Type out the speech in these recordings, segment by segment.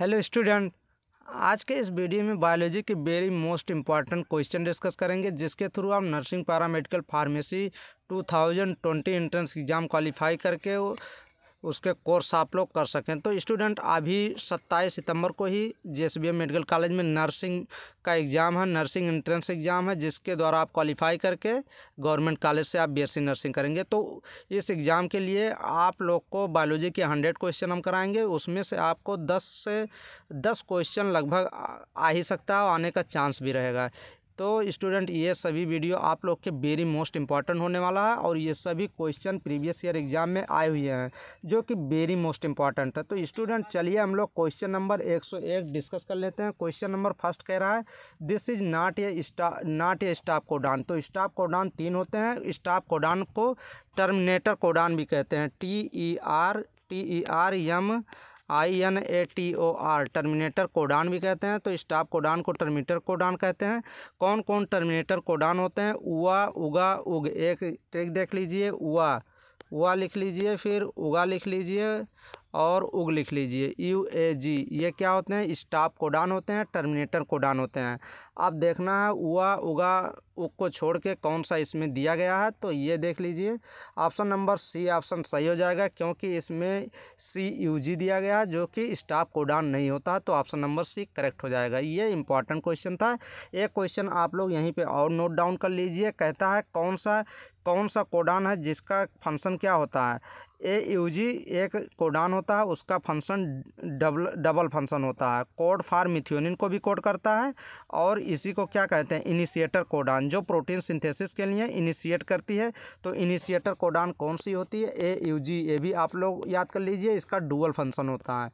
hello student आज के इस वीडियो में बायोलॉजी के very most important question discuss करेंगे जिसके थ्रू आप nursing paramedical pharmacy 2020 entrance exam qualify करके उसके कोर्स आप लोग कर सकें तो स्टूडेंट अभी सत्ताईस सितंबर को ही जे मेडिकल कॉलेज में नर्सिंग का एग्ज़ाम है नर्सिंग एंट्रेंस एग्ज़ाम है जिसके द्वारा आप क्वालिफाई करके गवर्नमेंट कॉलेज से आप बी नर्सिंग करेंगे तो इस एग्ज़ाम के लिए आप लोग को बायोलॉजी के हंड्रेड क्वेश्चन हम कराएंगे उसमें से आपको दस से दस क्वेश्चन लगभग आ ही सकता है आने का चांस भी रहेगा तो स्टूडेंट ये सभी वीडियो आप लोग के वेरी मोस्ट इंपॉर्टेंट होने वाला है और ये सभी क्वेश्चन प्रीवियस ईयर एग्जाम में आए हुए हैं जो कि वेरी मोस्ट इंपॉर्टेंट है तो स्टूडेंट चलिए हम लोग क्वेश्चन नंबर एक सौ एक डिस्कस कर लेते हैं क्वेश्चन नंबर फर्स्ट कह रहा है this is not a not a stop codon तो स्टाफ कोडान तीन होते हैं स्टाफ कोडान को टर्मिनेटर कोडान भी कहते हैं T E R T E R M I N A T O R terminator codon भी कहते हैं तो स्टाफ कोडान को टर्मिनेटर कोडान कहते हैं कौन कौन टर्मिनेटर कोडान होते हैं उवा उगा उग एक ट्रिक देख लीजिए उवा उवा लिख लीजिए फिर उगा लिख लीजिए और उग लिख लीजिए यू ए जी ये क्या होते हैं स्टाप कोडान होते हैं टर्मिनेटर कोडान होते हैं अब देखना है उआ उगा उग को छोड़ के कौन सा इसमें दिया गया है तो ये देख लीजिए ऑप्शन नंबर सी ऑप्शन सही हो जाएगा क्योंकि इसमें सी यू जी दिया गया है जो कि स्टाफ कोडान नहीं होता है तो ऑप्शन नंबर सी करेक्ट हो जाएगा ये इंपॉर्टेंट क्वेश्चन था एक क्वेश्चन आप लोग यहीं पर और नोट डाउन कर लीजिए कहता है कौन सा कौन सा कोडान है जिसका फंक्शन क्या होता है ए यू जी एक कोडान होता है उसका फंक्शन डबल डबल फंक्शन होता है कोड फार मिथ्योनिन को भी कोड करता है और इसी को क्या कहते हैं इनिशिएटर कोडान जो प्रोटीन सिंथेसिस के लिए इनिशिएट करती है तो इनिशिएटर कोडान कौन सी होती है ए यू जी ये भी आप लोग याद कर लीजिए इसका डुअल फंक्शन होता है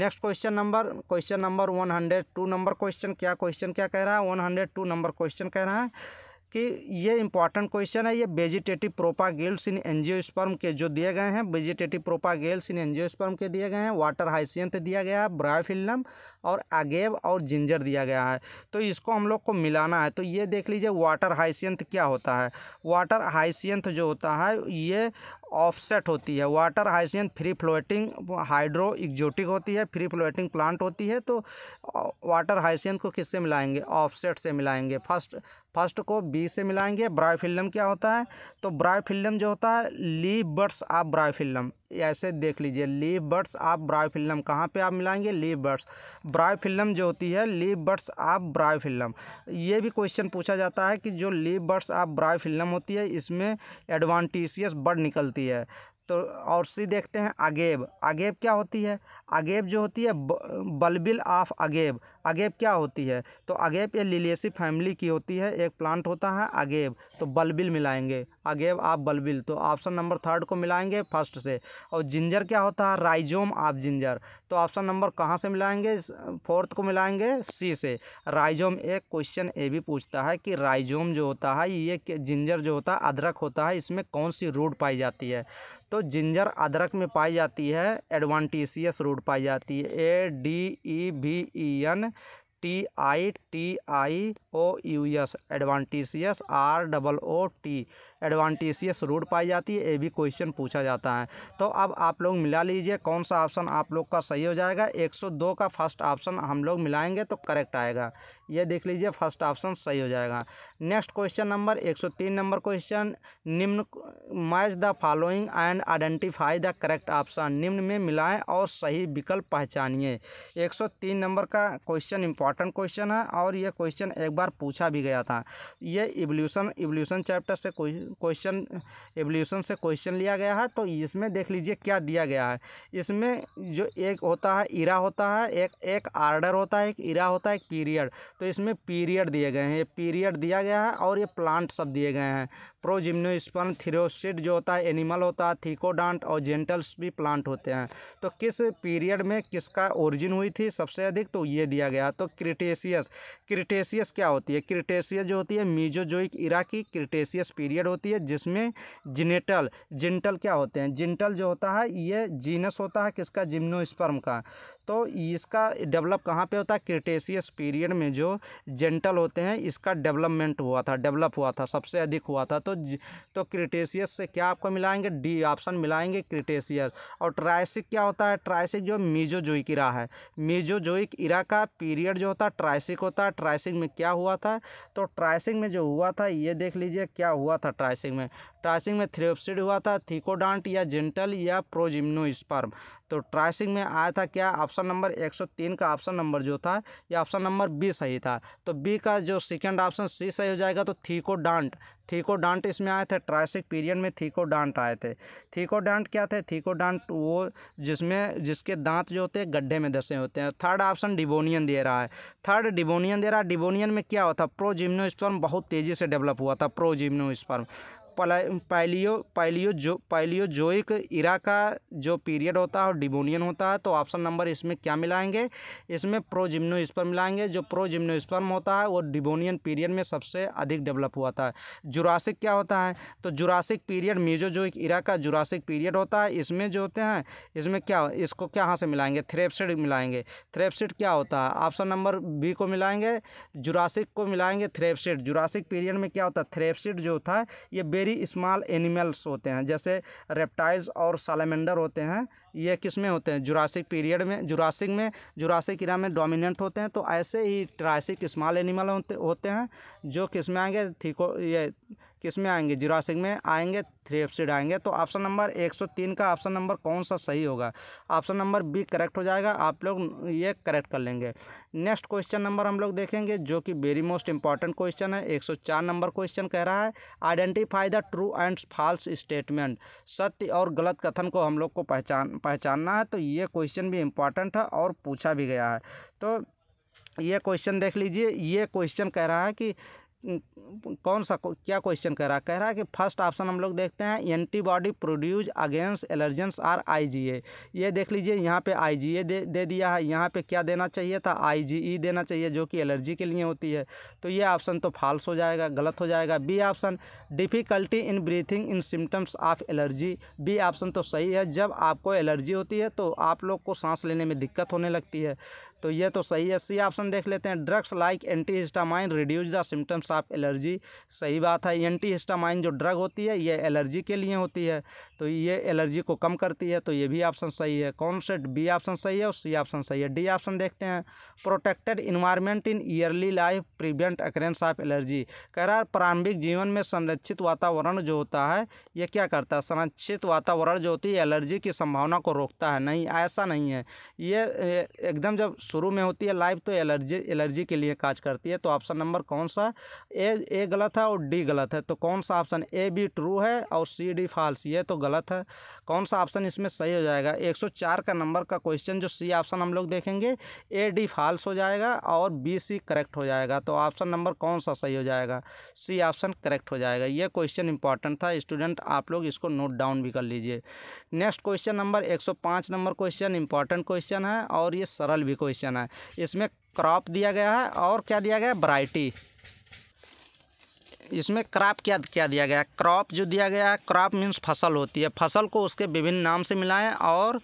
next question number question number one hundred two number question क्या क्वेश्चन क्या कह रहा है one hundred two number question कह रहा है कि ये इंपॉर्टेंट क्वेश्चन है ये वेजिटेटिव प्रोपागेल्स इन एनजियोस्पर्म के जो दिए गए हैं वेजिटेटिव प्रोपागेल्स इन एनजियोस्पर्म के दिए गए हैं वाटर हाइसियंथ दिया गया है ब्रायफिल्लम और अगेव और जिंजर दिया गया है तो इसको हम लोग को मिलाना है तो ये देख लीजिए वाटर हाइसियंथ क्या होता है वाटर हाइसियंथ जो होता है ये ऑफसेट होती है water hyacinth free floating hydro exotic होती है फ्री फ्लोटिंग प्लांट होती है तो वाटर हाइसियन को किससे मिलाएंगे ऑफसेट से मिलाएंगे फर्स्ट फर्स्ट को बी से मिलाएंगे ब्रायफिल्म क्या होता है तो ब्रायफिल्म जो होता है लीव बर्ड्स ऑफ ब्रायफिल्म ऐसे देख लीजिए लीव बर्ड्स आप ब्रायोफिल्म कहाँ पे आप मिलाएंगे लीव बर्ड्स ब्रायोफिल्म जो होती है लीव बर्ड्स आप ब्रायोफिल्म ये भी क्वेश्चन पूछा जाता है कि जो लीव बर्ड्स आप ब्रायोफिल्म होती है इसमें एडवांटीसियस बर्ड निकलती है तो और सी देखते हैं अगेब अगेब क्या होती है अगेब जो होती है बलबिल ऑफ अगेब अगेब क्या होती है तो अगेब ये लिलियसी फैमिली की होती है एक प्लांट होता है अगेब तो बलबिल मिलाएंगे अगेब आप बलबिल तो ऑप्शन नंबर थर्ड को मिलाएंगे फर्स्ट से और जिंजर क्या होता है राइजोम ऑफ जिंजर तो ऑप्शन नंबर कहाँ से मिलाएंगे फोर्थ को मिलाएंगे सी से राइजोम एक क्वेश्चन ये भी पूछता है कि राइजोम जो होता है ये जिंजर जो होता है अदरक होता है इसमें कौन सी रूट पाई जाती है तो जिंजर अदरक में पाई जाती है एडवांटीसियस रूट पाई जाती है A D E B E N T I T I O U S adventitious R double O T adventitious root पाई जाती है ये भी क्वेश्चन पूछा जाता है तो अब आप लोग मिला लीजिए कौन सा ऑप्शन आप लोग का सही हो जाएगा 102 का फर्स्ट ऑप्शन हम लोग मिलाएंगे तो करेक्ट आएगा ये देख लीजिए फर्स्ट ऑप्शन सही हो जाएगा next question number 103 number question निम्न match the following and identify the correct option निम्न में मिलाएं और सही विकल्प पहचानिए 103 नंबर का क्वेश्चन इंपॉर्टेंट क्वेश्चन है और ये क्वेश्चन एक बार पूछा भी गया था ये इवोल्यूशन इवोल्यूशन चैप्टर से कोई क्वेश्चन एवोल्यूशन से क्वेश्चन लिया गया है तो इसमें देख लीजिए क्या दिया गया है इसमें जो एक होता है इरा होता है एक एक आर्डर होता है एक इरा होता है एक पीरियड तो इसमें पीरियड दिए गए हैं ये पीरियड दिया गया है और ये प्लांट सब दिए गए हैं प्रोजिम्नोस्पन थिरोसिड जो होता है एनिमल होता है थीकोडांट और जेंटल्स भी प्लांट होते हैं तो किस पीरियड में किसका ओरिजिन हुई थी सबसे अधिक तो ये दिया गया तो क्रिटेशियस क्रिटेशियस क्या होती है क्रिटेशियस जो होती है मीजोजोइक इरा की क्रिटेशियस पीरियड होती होती है जिसमें जिनेटल जिनटल क्या होते हैं जिनटल जो होता है ये जीनस होता है किसका जिम्नोस्पर्म का तो इसका डेवलप कहाँ पे होता है क्रिटेशियस पीरियड में जो जेंटल होते हैं इसका डेवलपमेंट हुआ था डेवलप हुआ था सबसे अधिक हुआ था तो तो क्रिटेशियस से क्या आपको मिलाएंगे डी ऑप्शन मिलाएंगे क्रिटेशियस और ट्राइसिक क्या होता है ट्राइसिक जो मीजोजोइक इरा है मीजोजोइक इरा का पीरियड जो होता है ट्राइसिक होता है ट्राइसिक में क्या हुआ था तो ट्राइसिक में जो हुआ था ये देख लीजिए क्या हुआ था ट्राइसिक प्राइसिंग में ट्राइसिंग में थ्रेप्सिड हुआ था थीकोडांट या जेंटल या प्रोजिम्नोस्पर्म तो ट्राइसिंग में आया था क्या ऑप्शन नंबर 103 का ऑप्शन नंबर जो था या ऑप्शन नंबर बी सही था तो बी का जो सेकंड ऑप्शन सी सही हो जाएगा तो थीकोडांट थीकोडांट इसमें आए थे ट्राइसिक पीरियड में थीकोडांट आए थे थीकोडांट क्या थे थीकोडांट वो जिसमें जिसके दांत जो होते हैं गड्ढे में दसे होते हैं थर्ड ऑप्शन डिबोनियन दे रहा है थर्ड डिबोनियन दे रहा है डिबोनियन में क्या होता प्रोजिम्नोस्पर्म बहुत तेज़ी से डेवलप हुआ था प्रोजिम्नोस्पर्म पाइलियो पाइलियो जो पाइलियोजोइक इरा का जो पीरियड होता है और डिबोनियन होता है तो ऑप्शन नंबर इसमें क्या मिलाएंगे इसमें प्रोजिम्नोस्पर्म मिलाएंगे जो स्पर्म होता है वो डिबोनियन पीरियड में सबसे अधिक डेवलप हुआ था जुरासिक क्या होता है तो जुरासिक पीरियड म्यूजोजोइक इरा का जुरासिक पीरियड होता है इसमें जो होते हैं इसमें क्या इसको क्या हाँ से मिलाएंगे थ्रेपसिड मिलाएंगे थ्रेपसिड क्या होता है ऑप्शन नंबर बी को मिलाएंगे जुरासिक को मिलाएंगे थ्रेपसिड जुरासिक पीरियड में क्या होता है थ्रेपसिड जो था ये बेरी वेरी स्मॉल एनिमल्स होते हैं जैसे रेप्टाइल्स और सालमेंडर होते हैं ये किस में होते हैं जुरासिक पीरियड में जुरासिक में जुरासिक इरा में डोमिनेंट होते हैं तो ऐसे ही ट्रासिक स्मॉल एनिमल होते होते हैं जो किस में आएंगे थीको ये किस में आएंगे जुरासिक में आएंगे थ्री एप्सिड आएंगे तो ऑप्शन नंबर 103 का ऑप्शन नंबर कौन सा सही होगा ऑप्शन नंबर बी करेक्ट हो जाएगा आप लोग ये करेक्ट कर लेंगे नेक्स्ट क्वेश्चन नंबर हम लोग देखेंगे जो कि वेरी मोस्ट इंपॉर्टेंट क्वेश्चन है 104 नंबर क्वेश्चन कह रहा है identify the true and false statement सत्य और गलत कथन को हम लोग को पहचान पहचानना है तो ये क्वेश्चन भी इंपॉर्टेंट है और पूछा भी गया है तो ये क्वेश्चन देख लीजिए ये क्वेश्चन कह रहा है कि कौन सा क्या क्वेश्चन कह रहा है कह रहा है कि फर्स्ट ऑप्शन हम लोग देखते हैं antibody produce against allergens are IgA ये देख लीजिए यहाँ पे आईजीए दे दे दिया है यहाँ पे क्या देना चाहिए था आईजीई e देना चाहिए जो कि एलर्जी के लिए होती है तो ये ऑप्शन तो फाल्स हो जाएगा गलत हो जाएगा B option difficulty in breathing in symptoms of allergy B option तो सही है जब आपको एलर्जी होती है तो आप लोग को सांस लेने में दिक्कत होने लगती है तो ये तो सही है सी ऑप्शन देख लेते हैं drugs like anti histamine reduce the symptoms साफ एलर्जी सही बात है एंटी हिस्टामाइन जो ड्रग होती है ये एलर्जी के लिए होती है तो ये एलर्जी को कम करती है तो ये भी ऑप्शन सही है कौन से बी ऑप्शन सही है और सी ऑप्शन सही है डी ऑप्शन देखते हैं protected environment in early life prevent occurrence of allergy कह रहा है प्रारंभिक जीवन में संरक्षित वातावरण जो होता है ये क्या करता है संरक्षित वातावरण जो होती है एलर्जी की संभावना को रोकता है नहीं ऐसा नहीं है ये एकदम जब शुरू में होती है लाइफ तो एलर्जी एलर्जी के लिए काज करती है तो ऑप्शन नंबर कौन सा ए ए गलत है और डी गलत है तो कौन सा ऑप्शन ए बी ट्रू है और सी डी फाल्स ये तो गलत है कौन सा ऑप्शन इसमें सही हो जाएगा 104 का नंबर का क्वेश्चन जो सी ऑप्शन हम लोग देखेंगे ए डी फाल्स हो जाएगा और बी सी करेक्ट हो जाएगा तो ऑप्शन नंबर कौन सा सही हो जाएगा सी ऑप्शन करेक्ट हो जाएगा ये क्वेश्चन इंपॉर्टेंट था स्टूडेंट आप लोग इसको नोट डाउन भी कर लीजिए नेक्स्ट क्वेश्चन नंबर एक नंबर क्वेश्चन इंपॉर्टेंट क्वेश्चन है और ये सरल भी क्वेश्चन है इसमें क्रॉप दिया गया है और क्या दिया गया है वराइटी इसमें क्रॉप क्या क्या दिया गया क्रॉप जो दिया गया है क्रॉप मीन्स फसल होती है फसल को उसके विभिन्न नाम से मिलाएं और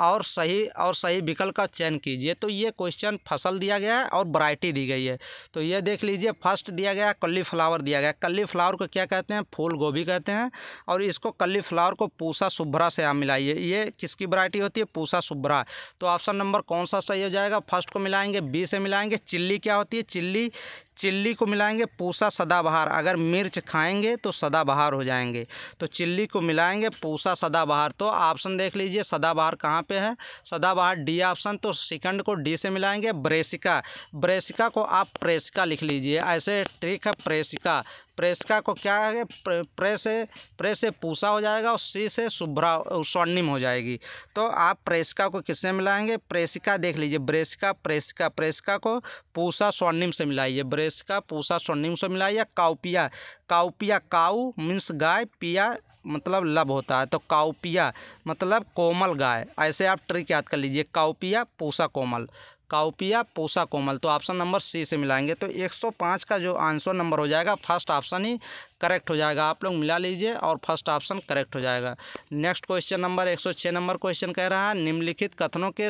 और सही और सही विकल्प का चयन कीजिए तो ये क्वेश्चन फसल दिया गया है और वरायटी दी गई है तो ये देख लीजिए फर्स्ट दिया गया कली फ्लावर दिया गया कली फ्लावर को क्या कहते हैं फूल गोभी कहते हैं और इसको कल्ली फ्लावर को पूसा सुभ्रा से आप मिलाइए ये किसकी वरायटी होती है पूसा सुभ्रा तो ऑप्शन नंबर कौन सा सही हो जाएगा फर्स्ट को मिलाएंगे बी से मिलाएंगे चिल्ली क्या होती है चिल्ली चिल्ली को मिलाएंगे पूसा सदाबहार अगर मिर्च खाएंगे तो सदाबहार हो जाएंगे तो चिल्ली को मिलाएंगे पूसा सदाबहार तो ऑप्शन देख लीजिए सदाबहार कहाँ पे है सदाबहार डी ऑप्शन तो सिकंड को डी से मिलाएंगे ब्रेसिका ब्रेसिका को आप प्रेसिका लिख लीजिए ऐसे ट्रिक है प्रेसिका प्रेसका को क्या है प्रे से प्रे से पूसा हो जाएगा और सी से शुभ्रा स्वर्णिम हो जाएगी तो आप प्रेसिका को किससे मिलाएंगे प्रेसिका देख लीजिए ब्रेसिका प्रेसिका प्रेसिका को पूसा स्वर्णिम से मिलाइए ब्रेसिका पूसा स्वर्णिम से मिलाइए काउपिया काउपिया काऊ मीन्स गाय पिया मतलब लब होता है तो काउपिया मतलब कोमल गाय ऐसे आप ट्रिक याद कर लीजिए काउपिया पूसा कोमल काउपिया पूसा कोमल तो ऑप्शन नंबर सी से मिलाएंगे तो 105 का जो आंसर नंबर हो जाएगा फर्स्ट ऑप्शन ही करेक्ट हो जाएगा आप लोग मिला लीजिए और फर्स्ट ऑप्शन करेक्ट हो जाएगा next question number 106 number question कह रहा है निम्नलिखित कथनों के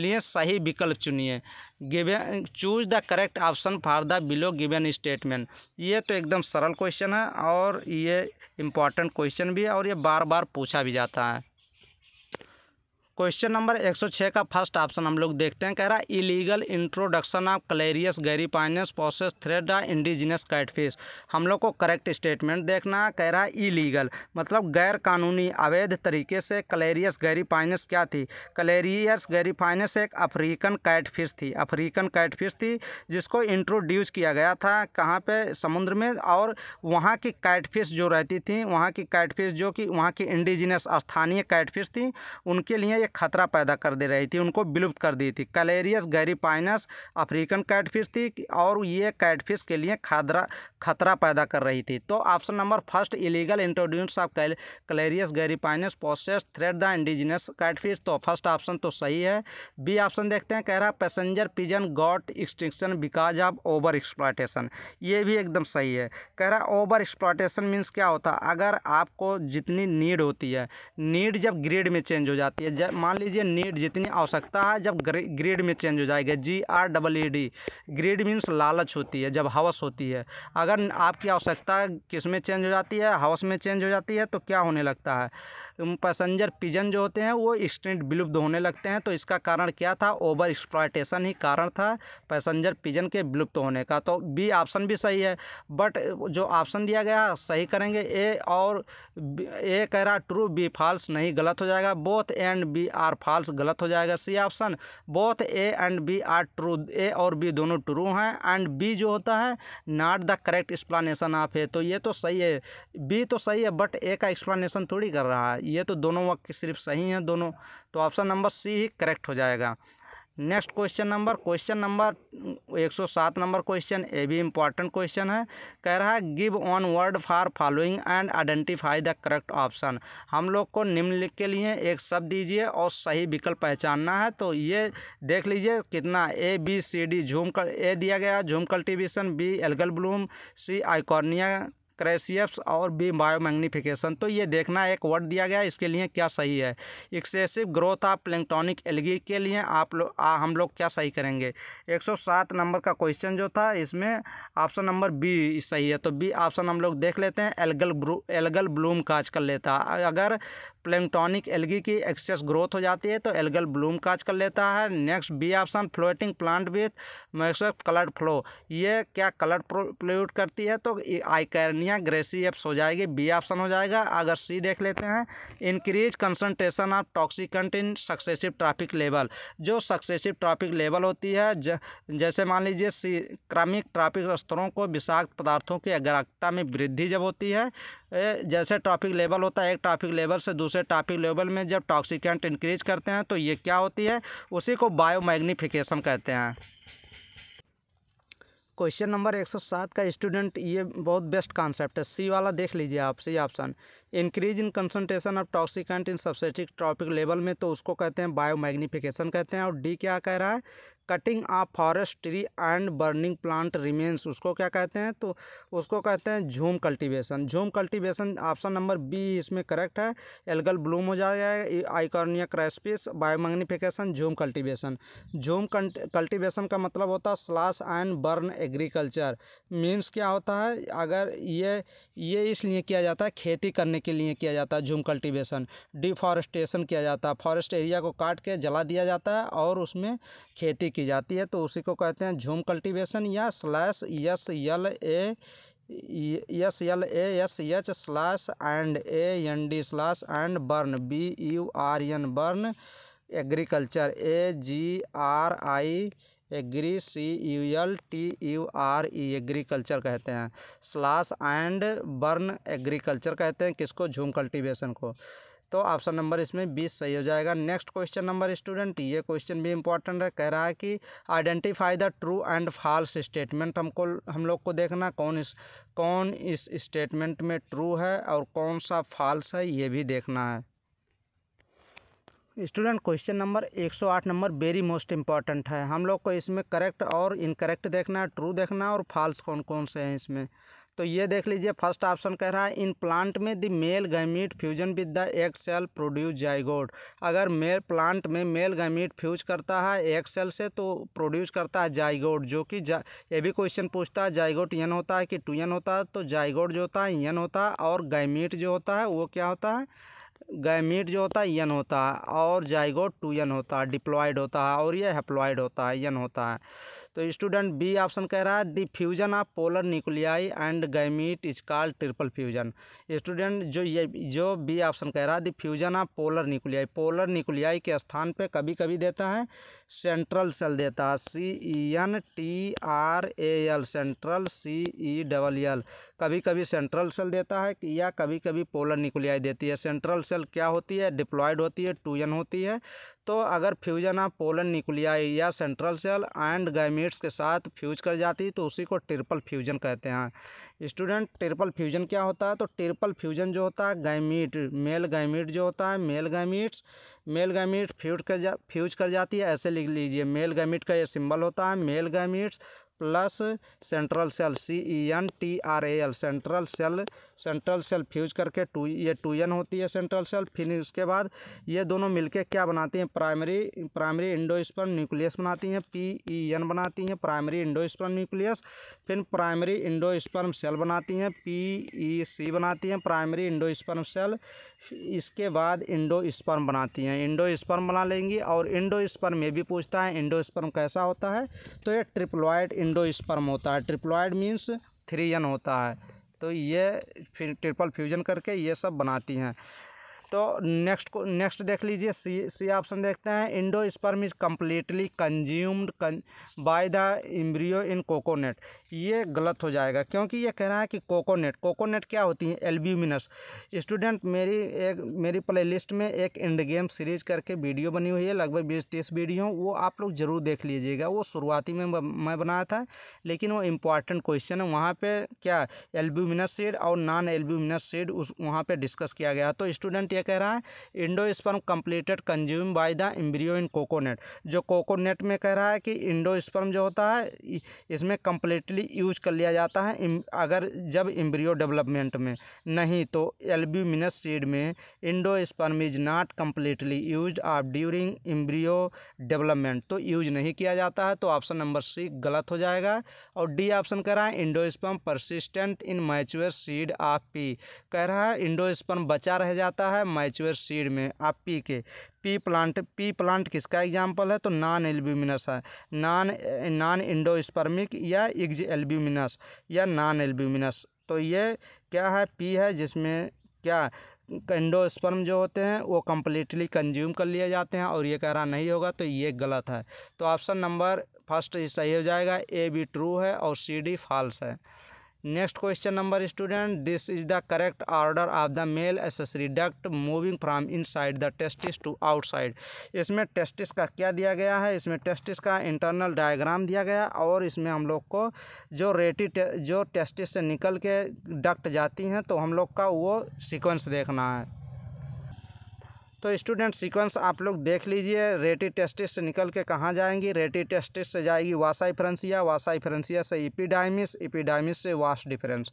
लिए सही विकल्प चुनिए given choose the correct option for the below given statement ये तो एकदम सरल क्वेश्चन है और ये इम्पॉर्टेंट क्वेश्चन भी है और ये बार बार पूछा भी जाता है क्वेश्चन नंबर 106 का फर्स्ट ऑप्शन हम लोग देखते हैं कह रहा है illegal introduction of Clarias gariepinus poses threat या इंडिजिनस कैटफिश हम लोग को करेक्ट स्टेटमेंट देखना कह रहा है इलीगल मतलब गैर कानूनी अवैध तरीके से क्लेरियस गैरीपाइनस क्या थी क्लेरियस गैरीपाइनस एक अफ्रीकन कैटफिश थी अफ्रीकन कैटफिश थी जिसको इंट्रोड्यूस किया गया था कहाँ पर समुद्र में और वहाँ की कैटफिश जो रहती थी वहाँ की कैटफिश जो कि वहाँ की इंडिजिनस स्थानीय कैटफिश थी उनके लिए एक खतरा पैदा कर दे रही थी उनको विलुप्त कर दी थी कलेरियस गैरीपाइनस अफ्रीकन कैटफिश थी और ये कैटफिश के लिए खतरा खतरा पैदा कर रही थी तो option number first illegal introduce of Clarias gariepinus poses threat the indigenous catfish तो फर्स्ट ऑप्शन तो सही है बी ऑप्शन देखते हैं कह रहा passenger pigeon got extinction because of over exploitation ये भी एकदम सही है कह रहा ओवर एक्सप्लाटेशन मीन्स क्या होता है अगर आपको जितनी नीड होती है नीड जब ग्रेड में चेंज हो जाती है जब मान लीजिए नीट जितनी आवश्यकता है जब ग्रेड में चेंज हो जाएगा G R double E D greed means लालच होती है जब हवस होती है अगर आपकी आवश्यकता किस में चेंज हो जाती है हवस में चेंज हो जाती है तो क्या होने लगता है पैसेंजर पिजन जो होते हैं वो एक्सटेंट विलुप्त होने लगते हैं तो इसका कारण क्या था ओवर एक्सप्लाइटेशन ही कारण था पैसेंजर पिजन के विलुप्त होने का तो बी ऑप्शन भी सही है बट जो ऑप्शन दिया गया सही करेंगे ए और ए कह रहा ट्रू बी फॉल्स नहीं गलत हो जाएगा both and B are false गलत हो जाएगा C option both A and B are true A और बी दोनों ट्रू हैं एंड बी जो होता है not the correct explanation of A तो ये तो सही है बी तो सही है बट ए का एक्सप्लानशन थोड़ी कर रहा है ये तो दोनों वाक्य सिर्फ सही हैं दोनों तो ऑप्शन नंबर सी ही करेक्ट हो जाएगा next question number question number 107 number question ये भी इम्पॉर्टेंट क्वेश्चन है कह रहा है give one word for following and identify the correct option हम लोग को निम्नलिखित के लिए एक शब्द दीजिए और सही विकल्प पहचानना है तो ये देख लीजिए कितना ए बी सी डी झूम कर ए दिया गया jhum cultivation B algal bloom C eichhornia crassipes और बी बायो मैग्निफिकेशन तो ये देखना एक वर्ड दिया गया इसके लिए क्या सही है excessive growth of planktonic algae के लिए आप लोग हम लोग क्या सही करेंगे 107 नंबर का क्वेश्चन जो था इसमें ऑप्शन नंबर बी सही है तो बी ऑप्शन हम लोग देख लेते हैं algal algal algal bloom cause कर लेता अगर प्लेंटोनिक एलगी की एक्सेस ग्रोथ हो जाती है तो एल्गल ब्लूम काज कर लेता है next B option floating plant with max colour flow ये क्या कलर प्रोल्यूट करती है तो आई आइकर्नी एनिया एप्स हो जाएगी बी ऑप्शन हो जाएगा अगर सी देख लेते हैं increase concentration of toxicant in successive trophic level जो सक्सेसिव ट्रैफिक लेवल होती है ज, जैसे मान लीजिए सी क्रमिक ट्रैफिक स्तरों को विषाक्त पदार्थों की अग्राहकता में वृद्धि जब होती है जैसे ट्रॉफिक लेवल होता है एक ट्रॉफिक लेवल से दूसरे ट्रॉफिक लेवल में जब टॉक्सिकेंट इंक्रीज करते हैं तो ये क्या होती है उसी को बायोमैग्निफिकेशन कहते हैं क्वेश्चन नंबर 107 का स्टूडेंट ये बहुत बेस्ट कॉन्सेप्ट है सी वाला देख लीजिए आप C option increase in concentration of toxicant in सबसेटिक ट्रॉपिक लेवल में तो उसको कहते हैं बायो कहते हैं और डी क्या कह रहा है cutting of forest tree and burning plant remains उसको क्या कहते हैं तो उसको कहते हैं jhum cultivation jhum cultivation option number B इसमें करेक्ट है एल्गल ब्लूम हो जाएगा आइकॉर्निया क्राइस्पिस बायोमैग्नीफिकेशन झूम कल्टीवेशन झूम कल्टीवेशन का मतलब होता है slash and burn agriculture means क्या होता है अगर ये ये इसलिए किया जाता है खेती करने के लिए किया जाता है झूम कल्टिवेशन डिफॉरेस्टेशन किया जाता है फॉरेस्ट एरिया को काट के जला दिया जाता है और उसमें खेती की जाती है तो उसी को कहते हैं झूम कल्टिवेशन या slash S L A S L A S H slash and A N D slash and burn B U R N burn agriculture A G R I agri C U L T U R E agriculture कहते हैं slash and burn agriculture कहते हैं किसको झूम cultivation को तो option number इसमें बीस सही हो जाएगा नेक्स्ट क्वेश्चन नंबर स्टूडेंट ये क्वेश्चन भी इंपॉर्टेंट है कह रहा है कि identify the true and false statement हमको हम लोग को देखना कौन इस कौन इस स्टेटमेंट में ट्रू है और कौन सा फॉल्स है ये भी देखना है student question number 108 number very most important है हम लोग को इसमें करेक्ट और इनकरेक्ट देखना है ट्रू देखना है और फॉल्स कौन कौन से हैं इसमें तो ये देख लीजिए फर्स्ट ऑप्शन कह रहा है इन प्लांट में the male gamete fusion with the egg cell produce zygote अगर मेल प्लांट में मेल गैमीट फ्यूज करता है एग सेल से तो प्रोड्यूस करता है जाइगोड जो कि जा ये भी क्वेश्चन पूछता है जाइगोड यन होता है कि टू यन होता है तो जाइगोड जो होता है यन होता है और गैमीट जो होता है वो क्या होता है गैमीट जो होता है यन होता है और जाइगोट टू यन होता है डिप्लॉयड होता है और ये हेप्लॉयड होता है यन होता है तो स्टूडेंट बी ऑप्शन कह रहा है the fusion of polar nuclei and gamete is called triple fusion student जो ये जो बी ऑप्शन कह रहा है the fusion of polar nuclei polar nuclei के स्थान पे कभी कभी देता है सेंट्रल सेल देता है C E N T R A L central C E double L कभी कभी सेंट्रल सेल देता है या कभी कभी पोलर न्यूक्लियाई देती है सेंट्रल सेल क्या होती है डिप्लॉयड होती है टू एन होती है तो अगर फ्यूजन ऑफ पोलन न्यूक्लियाई या सेंट्रल सेल एंड गैमेट्स के साथ फ्यूज कर जाती तो उसी को ट्रिपल फ्यूजन कहते हैं स्टूडेंट ट्रिपल फ्यूजन क्या होता है तो ट्रिपल फ्यूजन जो होता है गैमिट मेल गैमिट जो होता है male gametes male gamete fuse कर जा फ्यूज कर जाती है ऐसे लिख लीजिए मेल गैमिट का ये सिंबल होता है male gametes plus central cell C E N T R A L central cell central cell fuse करके टू ये टू एन होती है सेंट्रल सेल फिर उसके बाद ये दोनों मिलके क्या बनाती हैं प्राइमरी प्राइमरी इंडोस्पर्म न्यूक्लियस बनाती हैं पी ई एन बनाती हैं प्राइमरी इंडोस्पर्म न्यूक्लियस फिर प्राइमरी इंडोस्पर्म सेल बनाती हैं पी ई सी बनाती हैं प्राइमरी इंडोस्पर्म सेल इसके बाद इंडो स्पर्म बनाती हैं इंडो स्पर्म बना लेंगी और इंडो स्पर्म ये भी पूछता है इंडो स्पर्म कैसा होता है तो ये ट्रिप्लॉयड इंडो स्पर्म होता है ट्रिप्लॉयड मीन्स थ्री एन होता है तो ये फिर ट्रिपल फ्यूजन करके ये सब बनाती हैं तो नेक्स्ट को नेक्स्ट देख लीजिए सी सी ऑप्शन देखते हैं endosperm is completely consumed by the embryo in coconut ये गलत हो जाएगा क्योंकि ये कह रहा है कि कोकोनट कोकोनट क्या होती है एल्ब्यूमिनस स्टूडेंट मेरी एक मेरी प्लेलिस्ट में एक इंड गेम सीरीज़ करके वीडियो बनी हुई है लगभग बीस तीस वीडियो वो आप लोग ज़रूर देख लीजिएगा वो शुरुआती में मैं बनाया था लेकिन वो इम्पॉर्टेंट क्वेश्चन है वहाँ पर क्या एल्ब्यूमिनस सीड और नॉन एल्ब्यूमिनस सीड उस वहाँ पर डिस्कस किया गया तो स्टूडेंट ये कह रहा है endosperm completed consume by the embryo in coconut जो कोकोनट में कह रहा है कि इंडो स्पर्म जो होता है इसमें कम्प्लीटली यूज कर लिया जाता है अगर जब इम्ब्रियो डेवलपमेंट में नहीं तो एल्ब्यूमिनस सीड में endosperm is not completely use of during embryo development तो यूज नहीं किया जाता है तो ऑप्शन नंबर सी गलत हो जाएगा और डी ऑप्शन कह रहा है endosperm persistent in mature seed of pea कह रहा है इंडो स्पर्म बचा रह जाता है मैच्योर सीड में आप पी के पी प्लांट पी प्लांट किसका एग्जाम्पल है तो नॉन एल्ब्यूमिनस है नॉन नॉन इंडोस्पर्मिक या एग्ज एल्ब्यूमिनस या नॉन एल्ब्यूमिनस तो ये क्या है पी है जिसमें क्या इंडोस्पर्म जो होते हैं वो कम्प्लीटली कंज्यूम कर लिए जाते हैं और ये कह रहा नहीं होगा तो ये गलत है तो ऑप्शन नंबर फर्स्ट सही हो जाएगा ए बी ट्रू है और सी डी फॉल्स है next question number student this is the correct order of the male accessory duct moving from inside the testis to outside इसमें टेस्टिस का क्या दिया गया है इसमें टेस्टिस का इंटरनल डायग्राम दिया गया और इसमें हम लोग को जो रेटी टे, जो टेस्टिस से निकल के डक्ट जाती हैं तो हम लोग का वो सिक्वेंस देखना है तो स्टूडेंट सीक्वेंस आप लोग देख लीजिए रेटी टेस्टिस से निकल के कहाँ जाएंगी रेटी टेस्टिस से जाएगी वासाई फ्रेंसिया वासाई फ्रेंसिया से इपीडाइमिस इपीडाइमिस से वास डिफरेंस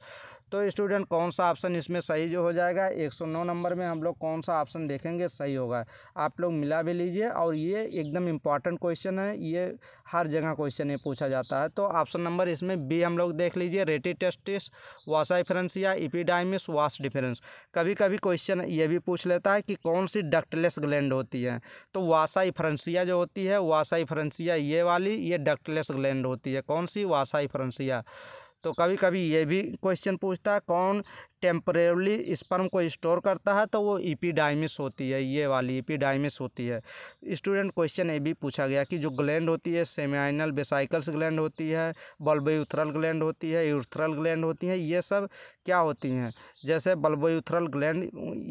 तो स्टूडेंट कौन सा ऑप्शन इसमें सही जो हो जाएगा 109 नंबर में हम लोग कौन सा ऑप्शन देखेंगे सही होगा आप लोग मिला भी लीजिए और ये एकदम इम्पॉर्टेंट क्वेश्चन है ये हर जगह क्वेश्चन ये पूछा जाता है तो ऑप्शन नंबर इसमें बी हम लोग देख लीजिए रेटी टेस्टिस वासाइफरेंस या इपीडाइमिस वास डिफरेंस कभी कभी क्वेश्चन ये भी पूछ लेता है कि कौन सी डक्टलेस ग्लैंड होती है तो वासाइफरेंसिया जो होती है वासाइफरेंसिया ये वाली ये डक्टलेस ग्लैंड होती है कौन सी वासाइफरेंसिया तो कभी कभी ये भी क्वेश्चन पूछता है कौन टेम्परेली स्पर्म को स्टोर करता है तो वो ईपीडाइमिस होती है ये वाली ईपीडाइमिस होती है स्टूडेंट क्वेश्चन ये भी पूछा गया कि जो ग्लैंड होती है सेमिनाइनल बेसाइकल्स ग्लैंड होती है बल्बयूथरल ग्लैंड होती है यूथरल ग्लैंड होती है ये सब क्या होती हैं जैसे बल्बयूथरल ग्लैंड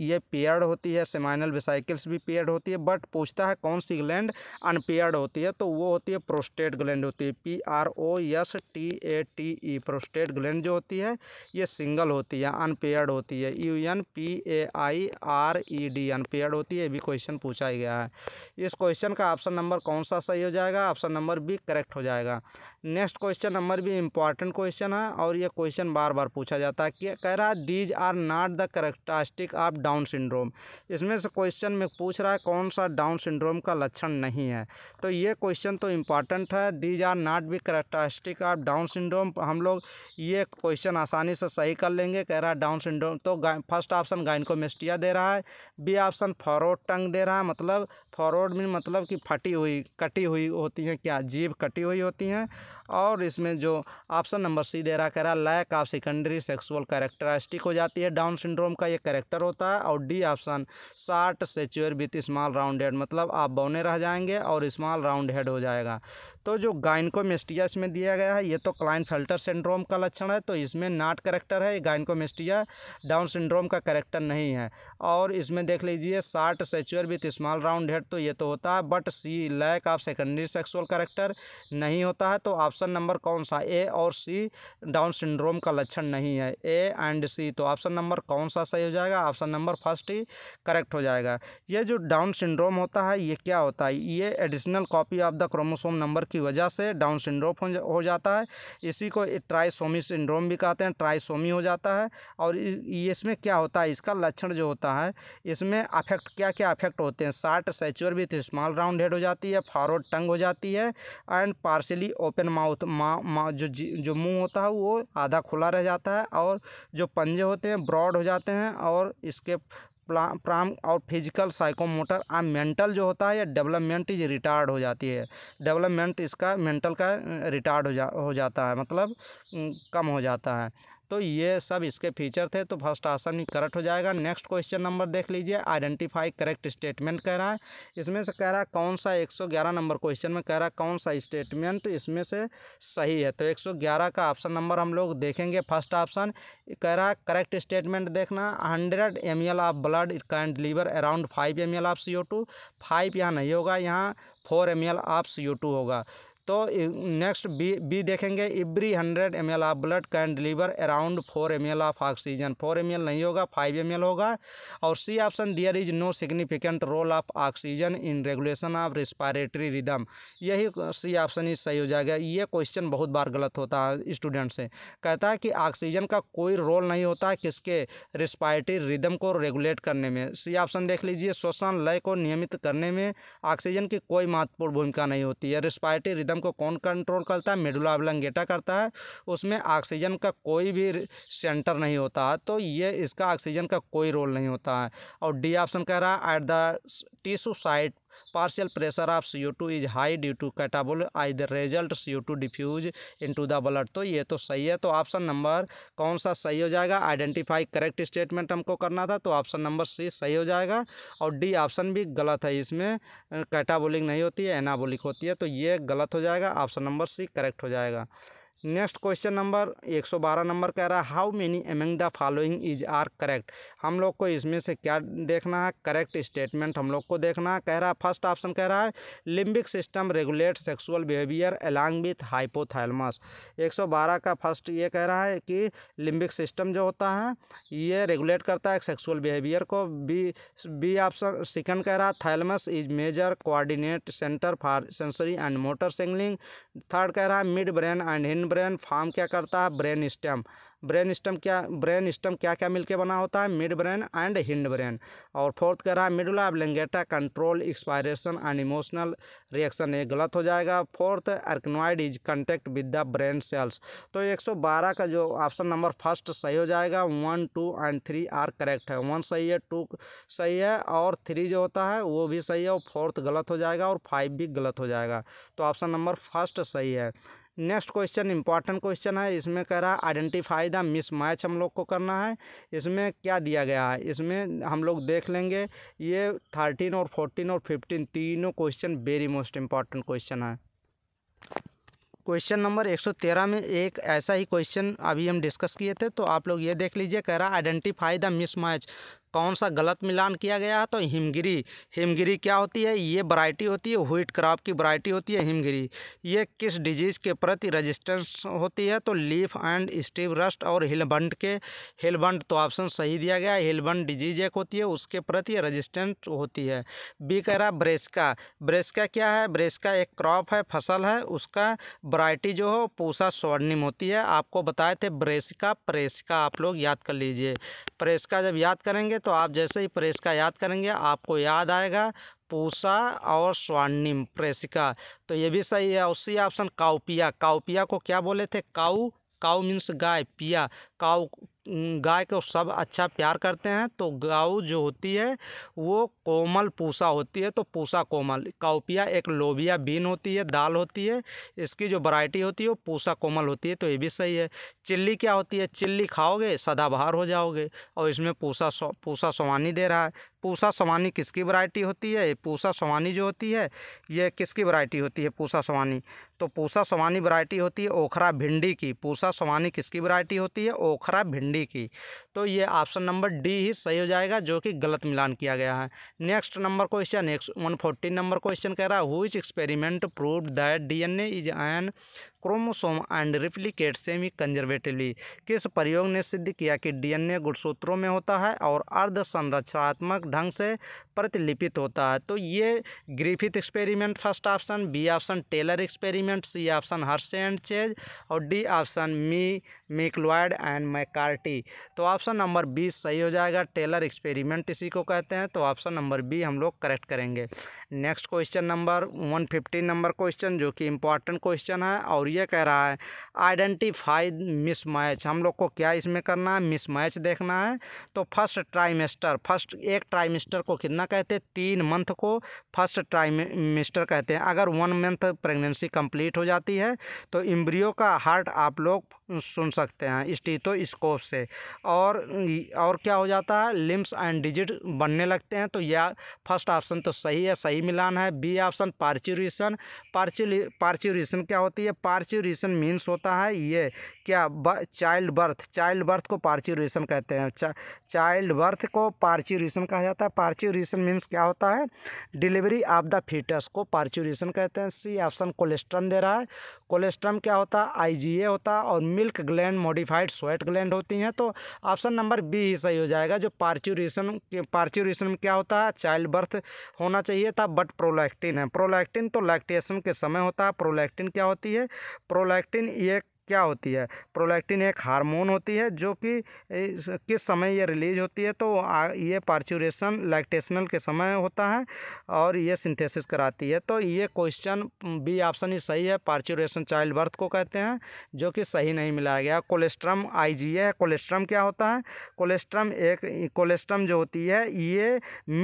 ये पेयर्ड होती है सेमाइनल बेसाइकल्स भी पेयर्ड होती है बट पूछता है कौन सी ग्लैंड अनपेयर्ड होती है तो वो होती है प्रोस्टेट ग्लैंड होती है P R O S T A T E prostate gland जो होती है ये सिंगल होती है अन अनपेयर्ड होती है U N P A I R E D unpaired होती है भी क्वेश्चन पूछा ही गया है इस क्वेश्चन का ऑप्शन नंबर कौन सा सही हो जाएगा ऑप्शन नंबर बी करेक्ट हो जाएगा नेक्स्ट क्वेश्चन नंबर भी इंपॉर्टेंट क्वेश्चन है और ये क्वेश्चन बार बार पूछा जाता है कि कह रहा है these are not the characteristic of Down syndrome इसमें से क्वेश्चन में पूछ रहा है कौन सा डाउन सिंड्रोम का लक्षण नहीं है तो ये क्वेश्चन तो इम्पॉर्टेंट है these are not be characteristic of Down syndrome हम लोग ये क्वेश्चन आसानी से सही कर लेंगे कह रहा है डाउन सिंड्रोम तो फर्स्ट ऑप्शन गाइनकोमेस्टिया दे रहा है बी ऑप्शन फॉरवर्ड टंग दे रहा है मतलब फॉरवर्ड मीन मतलब कि फटी हुई कटी हुई होती हैं क्या जीभ कटी हुई होती हैं और इसमें जो ऑप्शन नंबर सी दे रहा कह रहा lack of secondary sexual characteristic हो जाती है डाउन सिंड्रोम का ये करेक्टर होता है और D option short stature with small round head मतलब आप बौने रह जाएंगे और स्मॉल राउंड हेड हो जाएगा तो जो गाइनकोमेस्टिया इसमें दिया गया है ये तो क्लाइन फिल्टर सिंड्रोम का लक्षण है तो इसमें नाट करेक्टर है गाइनकोमेस्टिया डाउन सिंड्रोम का करेक्टर नहीं है और इसमें देख लीजिए short stature with small round head तो ये तो होता है but C lack of secondary sexual character नहीं होता है तो ऑप्शन नंबर कौन सा ए और सी डाउन सिंड्रोम का लक्षण नहीं है ए एंड सी तो ऑप्शन नंबर कौन सा सही हो जाएगा ऑप्शन नंबर फर्स्ट ही करेक्ट हो जाएगा ये जो डाउन सिंड्रोम होता है ये क्या होता है ये additional copy of the chromosome number की वजह से डाउन सिंड्रोम हो जाता है इसी को ट्राइसोमी सिंड्रोम भी कहते हैं ट्राइसोमी हो जाता है और इसमें क्या होता है इसका लक्षण जो होता है इसमें अफेक्ट क्या क्या अफेक्ट होते हैं शार्ट सेचुअर भी स्मॉल राउंड हेड हो जाती है फॉरवर्ड टंग हो जाती है एंड पार्शली ओपन माउथ मा, मा, जो जो मुंह होता है वो आधा खुला रह जाता है और जो पंजे होते हैं ब्रॉड हो जाते हैं और इसके प्राम और फिजिकल साइकोमोटर और मेंटल जो होता है या डेवलपमेंट इज रिटार्ड हो जाती है डेवलपमेंट इसका मेंटल का रिटार्ड हो जा हो जाता है मतलब कम हो जाता है तो ये सब इसके फीचर थे तो फर्स्ट ऑप्शन भी करेक्ट हो जाएगा नेक्स्ट क्वेश्चन नंबर देख लीजिए आइडेंटिफाई करेक्ट स्टेटमेंट कह रहा है इसमें से कह रहा है कौन सा 111 नंबर क्वेश्चन में कह रहा है कौन सा स्टेटमेंट इसमें से सही है तो 111 का ऑप्शन नंबर हम लोग देखेंगे फर्स्ट ऑप्शन कह रहा है करेक्ट स्टेटमेंट देखना hundred M of blood can deliver around five M of C O five यहाँ नहीं होगा यहाँ four M L of C O two होगा तो नेक्स्ट बी बी देखेंगे every hundred M L of blood can deliver around four M L of oxygen four M L नहीं होगा five M L होगा और C option there is no significant role of oxygen in regulation of respiratory rhythm यही C option ही सही हो जाएगा ये question बहुत बार गलत होता है स्टूडेंट से कहता है कि ऑक्सीजन का कोई रोल नहीं होता किसके रिस्पायरेटरी रिदम को रेगुलेट करने में सी ऑप्शन देख लीजिए श्वसन लय को नियमित करने में ऑक्सीजन की कोई महत्वपूर्ण भूमिका नहीं होती है रिस्पायरेटरी रिदम को कौन कंट्रोल करता है मेडुला अबलंगेटा करता है उसमें ऑक्सीजन का कोई भी सेंटर नहीं होता है तो ये इसका ऑक्सीजन का कोई रोल नहीं होता है और डी ऑप्शन कह रहा है at the tissue site partial pressure of CO2 is high due to catabol सी यू result CO2 diffuse into the blood तो ये तो सही है तो ऑप्शन नंबर कौन सा सही हो जाएगा आइडेंटिफाई करेक्ट स्टेटमेंट हमको करना था तो ऑप्शन नंबर सी सही हो जाएगा और डी ऑप्शन भी गलत है इसमें कैटाबोलिक नहीं होती है एनाबोलिक होती है तो ये गलत हो जाएगा ऑप्शन नंबर सी करेक्ट हो जाएगा नेक्स्ट क्वेश्चन नंबर 112 नंबर कह रहा है how many among the following is are correct हम लोग को इसमें से क्या देखना है करेक्ट स्टेटमेंट हम लोग को देखना है कह रहा है फर्स्ट ऑप्शन कह रहा है limbic system regulate sexual behaviour along with hypothalamus 112 का फर्स्ट ये कह रहा है कि लिम्बिक सिस्टम जो होता है ये रेगुलेट करता है सेक्सुअल बिहेवियर को बी बी ऑप्शन सेकेंड कह रहा है thalamus is major coordinate centre for sensory and motor signalling third कह रहा है midbrain and hindbrain form क्या करता है ब्रेन स्टेम ब्रेन स्टम क्या ब्रेन स्टम क्या क्या मिलके बना होता है midbrain and hindbrain और फोर्थ कह रहा है medulla oblongata control expiration and emotional reaction ये गलत हो जाएगा fourth arachnoid is contact with the brain cells तो 112 का जो ऑप्शन नंबर फर्स्ट सही हो जाएगा one two and three are correct है वन सही है टू सही है और थ्री जो होता है वो भी सही है और फोर्थ गलत हो जाएगा और फाइव भी गलत हो जाएगा तो ऑप्शन नंबर फर्स्ट सही है नेक्स्ट क्वेश्चन इंपॉर्टेंट क्वेश्चन है इसमें कह रहा है आइडेंटिफाई द मिस मैच हम लोग को करना है इसमें क्या दिया गया है इसमें हम लोग देख लेंगे ये थर्टीन और फोर्टीन और फिफ्टीन तीनों question very most important question है क्वेश्चन नंबर 113 में एक ऐसा ही क्वेश्चन अभी हम डिस्कस किए थे तो आप लोग ये देख लीजिए कह रहा है आइडेंटिफाई द मैच कौन सा गलत मिलान किया गया है तो हिमगिरी हिमगिरी क्या होती है ये वरायटी होती है व्हीट क्रॉप की वरायटी होती है हिमगिरी ये किस डिजीज़ के प्रति रजिस्टेंस होती है तो लीफ एंड स्टीव रस्ट और हिलबंड के हिलबंड तो ऑप्शन सही दिया गया है हिलबंड डिजीज एक होती है उसके प्रति रजिस्टेंट होती है बी कह रहा ब्रेस्का ब्रेस्का क्या है ब्रेस्का एक क्रॉप है फसल है उसका वरायटी जो हो पूसा स्वर्णिम होती है आपको बताए थे ब्रेसिका प्रेसिका आप लोग याद कर लीजिए प्रेस्का जब याद करेंगे तो आप जैसे ही प्रेस का याद करेंगे आपको याद आएगा पूसा और स्वर्णिम प्रेसिका तो ये भी सही है उसी ऑप्शन काउपिया काउपिया को क्या बोले थे काउ काउ मीन्स गाय पिया काऊ गाय को सब अच्छा प्यार करते हैं तो गाऊ जो होती है वो कोमल पूसा होती है तो पूसा कोमल काउपिया एक लोबिया बीन होती है दाल होती है इसकी जो वैरायटी होती है वो पूसा कोमल होती है तो ये भी सही है चिल्ली क्या होती है चिल्ली खाओगे सदाबहार हो जाओगे और इसमें पूसा पूसा सवानी दे रहा है पूसा सवानी किसकी वैरायटी होती है पूसा सवानी जो होती है ये किसकी वैरायटी होती है पूसा सवानी तो पूसा सवानी वैरायटी होती है ओखरा भिंडी की पूसा सवानी किसकी वैरायटी होती है ओखरा भिंडी की तो ये ऑप्शन नंबर डी ही सही हो जाएगा जो कि गलत मिलान किया गया है next number question one fourteen number question कह रहा है हुई experiment prove that D N A is an chromosome and replicate semi conservatively किस प्रयोग ने सिद्ध किया कि डीएनए गुणसूत्रों में होता है और अर्ध ढंग से प्रतिलिपित होता है तो ये Griffith experiment first option B option Taylor experiment C option Hershey and Chase और डी ऑप्शन मी मेकलॉयड एंड मैकार्टी तो ऑप्शन नंबर बी सही हो जाएगा टेलर एक्सपेरिमेंट इसी को कहते हैं तो ऑप्शन नंबर बी हम लोग करेक्ट करेंगे next question number one fifty number question जो कि इंपॉर्टेंट क्वेश्चन है और ये कह रहा है आइडेंटिफाई मिस मैच हम लोग को क्या इसमें करना है मिस मैच देखना है तो फर्स्ट ट्राइमेस्टर फर्स्ट एक ट्राइमेस्टर को कितना कहते हैं तीन मंथ को फर्स्ट ट्राइमेस्टर कहते हैं अगर वन मंथ प्रेगनेंसी कंप्लीट हो जाती है तो इम्ब्रियो का हार्ट आप लोग सुन सकते हैं स्टीथोस्कोप तो से और और क्या हो जाता है लिम्स एंड डिजिट बनने लगते हैं तो यह फर्स्ट ऑप्शन तो सही है सही मिलान है बी ऑप्शन पार्च्यूरेशन पार्च्यूरेशन क्या होती है पार्च्यूरेशन मीन्स होता है ये क्या चाइल्ड बर्थ चाइल्ड बर्थ को पार्च्यूरेशन कहते हैं चाइल्ड बर्थ को पार्च्यूरेशन कहा जाता है पार्च्यूरेशन मीन्स क्या होता है डिलीवरी ऑफ द फीटस को पार्च्यूरेशन कहते हैं सी ऑप्शन कोलेस्ट्रम दे रहा है कोलेस्ट्रम क्या होता है आई होता है और milk gland modified sweat gland होती हैं तो ऑप्शन नंबर बी ही सही हो जाएगा जो पार्च्यूरेशन पार्च्यूरेशन में क्या होता है चाइल्ड बर्थ होना चाहिए था बट प्रोलैक्टिन है प्रोलैक्टिन तो लैक्टेशन के समय होता है प्रोलैक्टिन क्या होती है प्रोलैक्टिन ये क्या होती है प्रोलैक्टिन एक हार्मोन होती है जो कि किस समय ये रिलीज होती है तो ये पार्चुरेशन लैक्टेशनल के समय होता है और ये सिंथेसिस कराती है तो ये क्वेश्चन बी ऑप्शन ही सही है पार्चुरेशन चाइल्ड बर्थ को कहते हैं जो कि सही नहीं मिलाया गया कोलेस्ट्रम आई जी है कोलेस्ट्रम क्या होता है कोलेस्ट्रम एक कोलेस्ट्रम जो होती है ये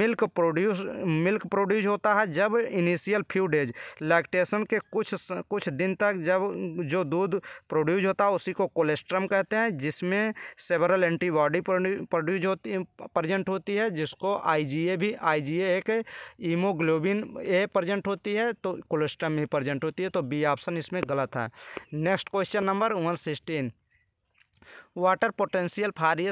मिल्क प्रोड्यूस मिल्क प्रोड्यूस होता है जब इनिशियल फ्यू डेज लैक्टेशन के कुछ कुछ दिन तक जब जो दूध प्रोड्यूज होता है उसी को कोलेस्ट्रम कहते हैं जिसमें सेवरल एंटीबॉडी प्रोड्यूज होती प्रजेंट होती है जिसको आईजीए भी आईजीए एक ईमोग्लोबिन ए प्रजेंट होती है तो कोलेस्ट्रम ही प्रजेंट होती है तो बी ऑप्शन इसमें गलत है next question number one sixteen water potential for ये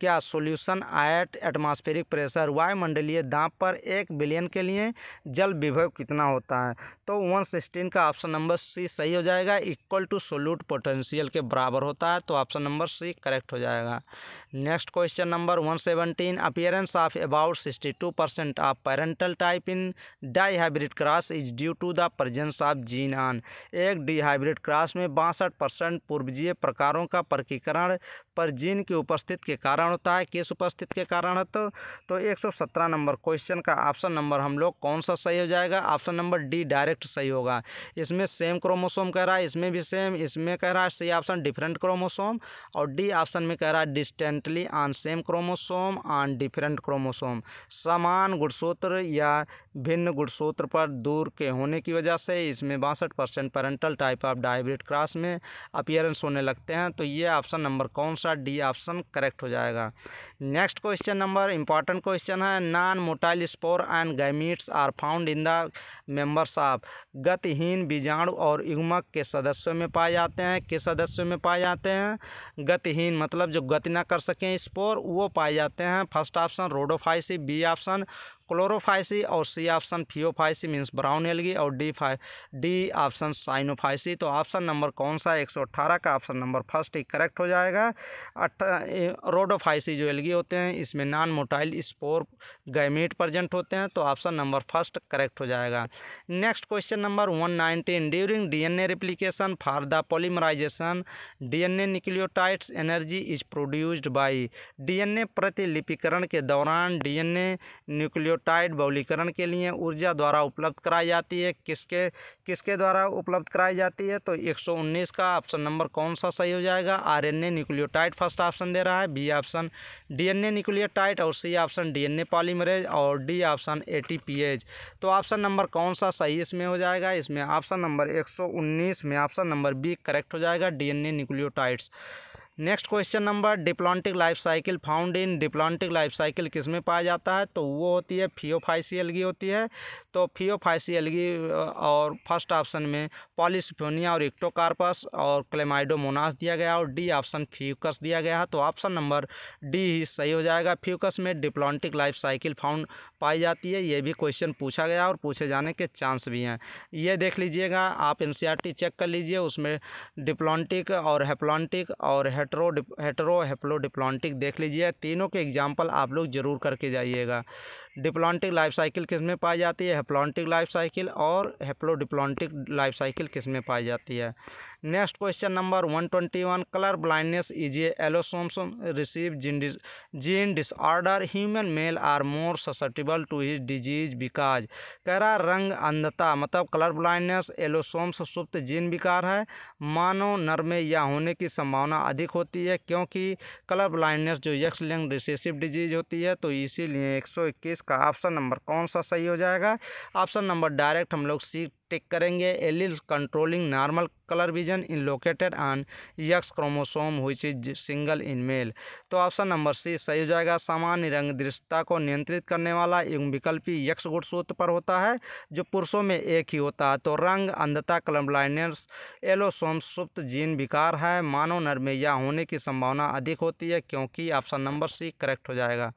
क्या सॉल्यूशन एट एटमॉस्फेरिक प्रेशर वायुमंडलीय दाब पर एक बिलियन के लिए जल विभव कितना होता है तो वन सिक्सटीन का ऑप्शन नंबर सी सही हो जाएगा इक्वल टू सोल्यूट पोटेंशियल के बराबर होता है तो ऑप्शन नंबर सी करेक्ट हो जाएगा next question number one seventeen appearance of about sixty two percent of parental type in dihybrid cross is due to the presence of gene on एक dihybrid cross में बासठ percent पूर्वजीय प्रकारों का प्रकीकरण पर gene की उपस्थित के कारण होता है किस उपस्थित के कारण है तो, तो एक सौ सत्रह नंबर क्वेश्चन का ऑप्शन नंबर हम लोग कौन सा सही हो जाएगा ऑप्शन नंबर डी डायरेक्ट सही होगा इसमें सेम क्रोमोसोम कह रहा है इसमें भी सेम इसमें कह रहा है सही ऑप्शन डिफरेंट क्रोमोसोम और डी ऑप्शन में कह रहा है distant differently on same chromosome on different chromosome समान गुणसूत्र या भिन्न गुणसूत्र पर दूर के होने की वजह से इसमें बासठ percent parental type of dihybrid cross में अपियरेंस होने लगते हैं तो ये ऑप्शन नंबर कौन सा डी ऑप्शन करेक्ट हो जाएगा next question number important question है non motile spore and gametes are found in the members of गतिहीन बीजाणु और युग्मक के सदस्यों में पाए जाते हैं किस सदस्यों में पाए जाते हैं गतिहीन मतलब जो गति ना कर सके सकें स्पोर वो पाए जाते हैं first option rhodophyceae B option chlorophyceae और C option phaeophyceae means brown algae और डी फाइ डी ऑप्शन साइनोफाइसी तो ऑप्शन नंबर कौन सा एक सौ अट्ठारह का ऑप्शन नंबर फर्स्ट ही करेक्ट हो जाएगा रोडोफाइसी जो एलगी होते हैं इसमें non motile spore gamete present होते हैं तो ऑप्शन नंबर फर्स्ट करेक्ट हो जाएगा next question number one nineteen during D N A replication for the D N A nucleotides energy is produced by D N A प्रतिलिपिकरण के दौरान D N A nucleotide बहुलीकरण के लिए ऊर्जा द्वारा उपलब्ध कराई जाती है किसके किसके द्वारा उपलब्ध कराई जाती है तो 119 का ऑप्शन नंबर कौन सा सही हो जाएगा आरएनए न्यूक्लियोटाइड फर्स्ट ऑप्शन दे रहा है बी ऑप्शन डीएनए न्यूक्लियोटाइड और सी ऑप्शन डीएनए पॉलीमरेज और डी ऑप्शन ए तो ऑप्शन नंबर कौन सा सही इसमें हो जाएगा इसमें ऑप्शन नंबर एक में ऑप्शन नंबर बी करेक्ट हो जाएगा D A nucleotides next question number diplontic life cycle found in diplontic life cycle किस में पाया जाता है तो वो होती है फियोफाइसी एलगी होती है तो फियोफाइसी एलगी और फर्स्ट ऑप्शन में पॉलिसफोनिया और इक्टोकार्पस और क्लेमाइडोमोनास दिया गया और डी ऑप्शन फ्यूकस दिया गया है तो ऑप्शन नंबर डी ही सही हो जाएगा फ्यूकस में डिप्लॉन्टिक लाइफ साइकिल फाउंड पाई जाती है ये भी क्वेश्चन पूछा गया और पूछे जाने के चांस भी हैं ये देख लीजिएगा आप एन चेक कर लीजिए उसमें डिप्लॉन्टिक और हेप्लॉन्टिक और है हेटरो हेटरो हेप्लोडिप्लॉन्टिक देख लीजिए तीनों के एग्जाम्पल आप लोग ज़रूर करके जाइएगा डिप्लॉन्टिक लाइफ साइकिल किस में पाई जाती है हेप्लॉन्टिक लाइफ साइकिल और हेप्लोडिप्लॉन्टिक लाइफ साइकिल किस में पाई जाती है next question number one twenty one colour blindness is a allosomal recessive gene disorder human male are more susceptible to this disease because कह रहा रंग अंधता मतलब कलर ब्लाइंडनेस एलोसोम्स सुप्त जीन विकार है मानव नर में यह होने की संभावना अधिक होती है क्योंकि कलर ब्लाइंडनेस जो यक्स लिंग रिसेसिव डिजीज होती है तो इसीलिए एक सौ इक्कीस इसका ऑप्शन नंबर कौन सा सही हो जाएगा ऑप्शन नंबर डायरेक्ट हम लोग सी टिक करेंगे allele controlling normal colour vision in located on X chromosome हुई इज सिंगल इन मेल तो ऑप्शन नंबर सी सही हो जाएगा सामान्य रंग दृश्यता को नियंत्रित करने वाला एक विकल्पी यक्ष सूत्र पर होता है जो पुरुषों में एक ही होता है तो रंग अंधता कलम लाइनर्स एलोसोम सुप्त जीन विकार है मानव नर में यह होने की संभावना अधिक होती है क्योंकि ऑप्शन नंबर सी करेक्ट हो जाएगा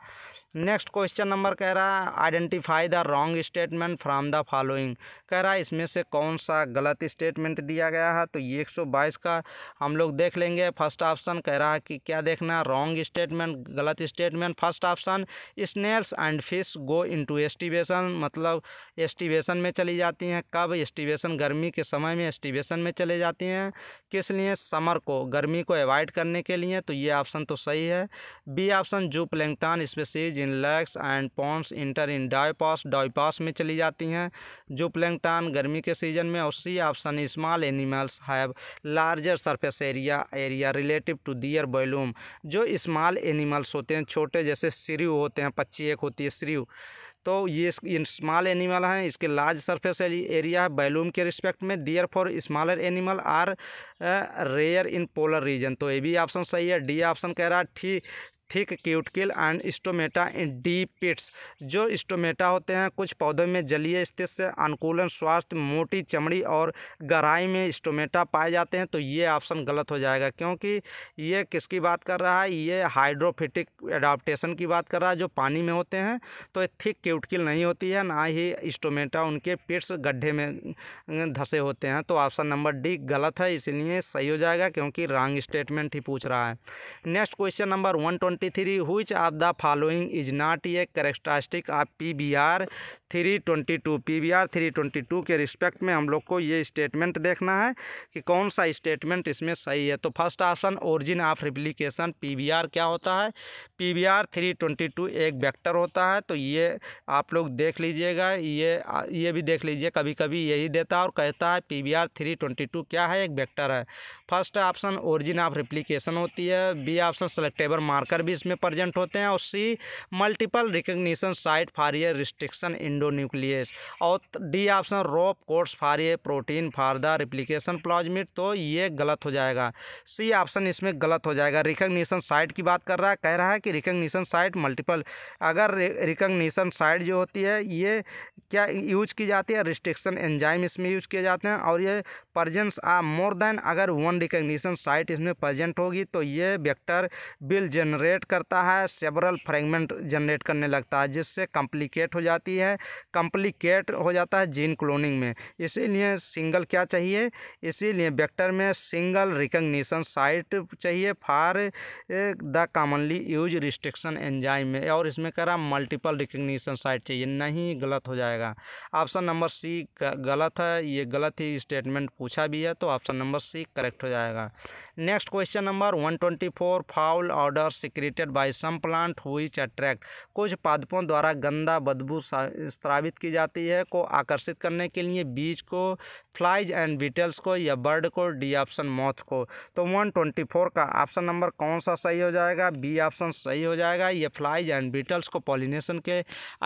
नेक्स्ट क्वेश्चन नंबर कह रहा है identify the wrong statement from the following कह रहा है इसमें से कौन सा गलत स्टेटमेंट दिया गया है तो ये 122 का हम लोग देख लेंगे फर्स्ट ऑप्शन कह रहा है कि क्या देखना है रॉन्ग स्टेटमेंट गलत statement first option snails and fish go to aestivation मतलब एस्टिवेशन में चली जाती हैं कब एस्टिवेशन गर्मी के समय में एस्टिवेशन में चले जाती हैं किस लिए समर को गर्मी को अवॉइड करने के लिए तो ये ऑप्शन तो सही है B option zoo plankton species in lakes and ponds enter in diapause diapause में चली जाती हैं जो प्लैंगटान गर्मी के सीजन में और C option small animals have larger surface area area relative to their volume जो स्मॉल एनिमल्स होते हैं छोटे जैसे सिरिव होते हैं पच्ची एक होती है सिरिव तो ये इन स्मॉल एनिमल हैं इसके लार्ज सरफेस एरिया है बैलूम के रिस्पेक्ट में therefore smaller animal are rare in polar region तो ये भी ऑप्शन सही है डी ऑप्शन कह रहा है ठीक thick cuticle and stomata in the pits जो स्टोमेटा होते हैं कुछ पौधों में जलीय स्थित से अनुकूलन स्वास्थ्य मोटी चमड़ी और गहराई में स्टोमेटा पाए जाते हैं तो ये ऑप्शन गलत हो जाएगा क्योंकि ये किसकी बात कर रहा है ये हाइड्रोफिटिक एडाप्टेशन की बात कर रहा है जो पानी में होते हैं तो थिक क्यूटकिल नहीं होती है ना ही स्टोमेटा उनके पिट्स गड्ढे में अं, धसे होते हैं तो ऑप्शन नंबर डी गलत है इसलिए सही हो जाएगा क्योंकि रॉन्ग स्टेटमेंट ही पूछ रहा है next question number one twenty three which of the following is not a characteristic of P B R three twenty two P B R three twenty two के रिस्पेक्ट में हम लोग को ये स्टेटमेंट देखना है कि कौन सा स्टेटमेंट इसमें सही है तो first option origin of replication P B R क्या होता है P B R three twenty two एक वेक्टर होता है तो ये आप लोग देख लीजिएगा ये ये भी देख लीजिए कभी कभी यही देता है और कहता है P B R three twenty two क्या है एक वेक्टर है first option origin of replication होती है बी ऑप्शन सेलेक्टेबल मार्कर भी इसमें प्रजेंट होते हैं और C multiple recognition site for ये रिस्ट्रिक्शन इंडो न्यूक्लियस और D option rop codes for ये protein for the replication plasmid तो ये गलत हो जाएगा सी ऑप्शन इसमें गलत हो जाएगा रिकग्निशन साइट की बात कर रहा है कह रहा है कि रिकग्निशन साइट मल्टीपल अगर रिकग्निशन साइट जो होती है ये क्या यूज की जाती है रिस्ट्रिक्शन एंजाइम इसमें यूज किए जाते हैं और ये परजेंस आ मोर देन अगर वन नाम रिकग्निशन साइट इसमें प्रेजेंट होगी तो ये वेक्टर बिल जनरेट करता है सेवरल फ्रेगमेंट जनरेट करने लगता है जिससे कम्प्लिकेट हो जाती है कम्प्लिकेट हो जाता है जीन क्लोनिंग में इसीलिए सिंगल क्या चाहिए इसीलिए वेक्टर में सिंगल रिकग्निशन साइट चाहिए for the commonly use restriction enzyme में और इसमें कह रहा मल्टीपल रिकग्निशन साइट चाहिए नहीं गलत हो जाएगा ऑप्शन नंबर सी गलत है ये गलत ही स्टेटमेंट पूछा भी है तो ऑप्शन नंबर सी करेक्ट हो जाएगा next question number one twenty four foul odour secreted by some plant which attract कुछ पादपों द्वारा गंदा बदबू स्त्रावित की जाती है को आकर्षित करने के लिए बीज को फ्लाइज एंड बीटल्स को या बर्ड को डी ऑप्शन मौत को तो वन ट्वेंटी फोर का ऑप्शन नंबर कौन सा सही हो जाएगा बी ऑप्शन सही हो जाएगा ये फ्लाइज एंड बीटल्स को पॉलिनेशन के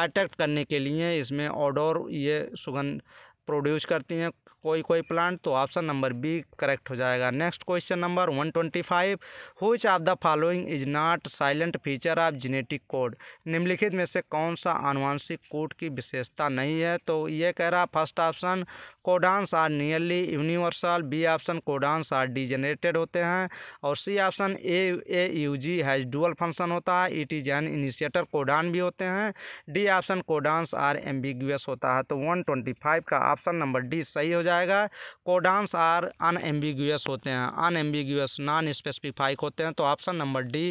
अट्रैक्ट करने के लिए इसमें ऑर्डर ये सुगंध प्रोड्यूस करती हैं कोई कोई प्लांट तो ऑप्शन नंबर बी करेक्ट हो जाएगा next question number one twenty five which of the following is not salient feature of genetic code निम्नलिखित में से कौन सा आनुवंशिक कोड की विशेषता नहीं है तो ये कह रहा first option codons are nearly universal B option codons are designated होते हैं और C option A A you ji has dual function होता है E T Jain initiator codon भी होते हैं D option codons are ambiguous होता है तो वन ट्वेंटी फाइव का ऑप्शन नंबर डी सही हो जाए जाएगा कोडांस आर अनएम्बिगुअस होते हैं अनएम्बिगुअस नॉन स्पेसिफाइक होते हैं तो ऑप्शन नंबर डी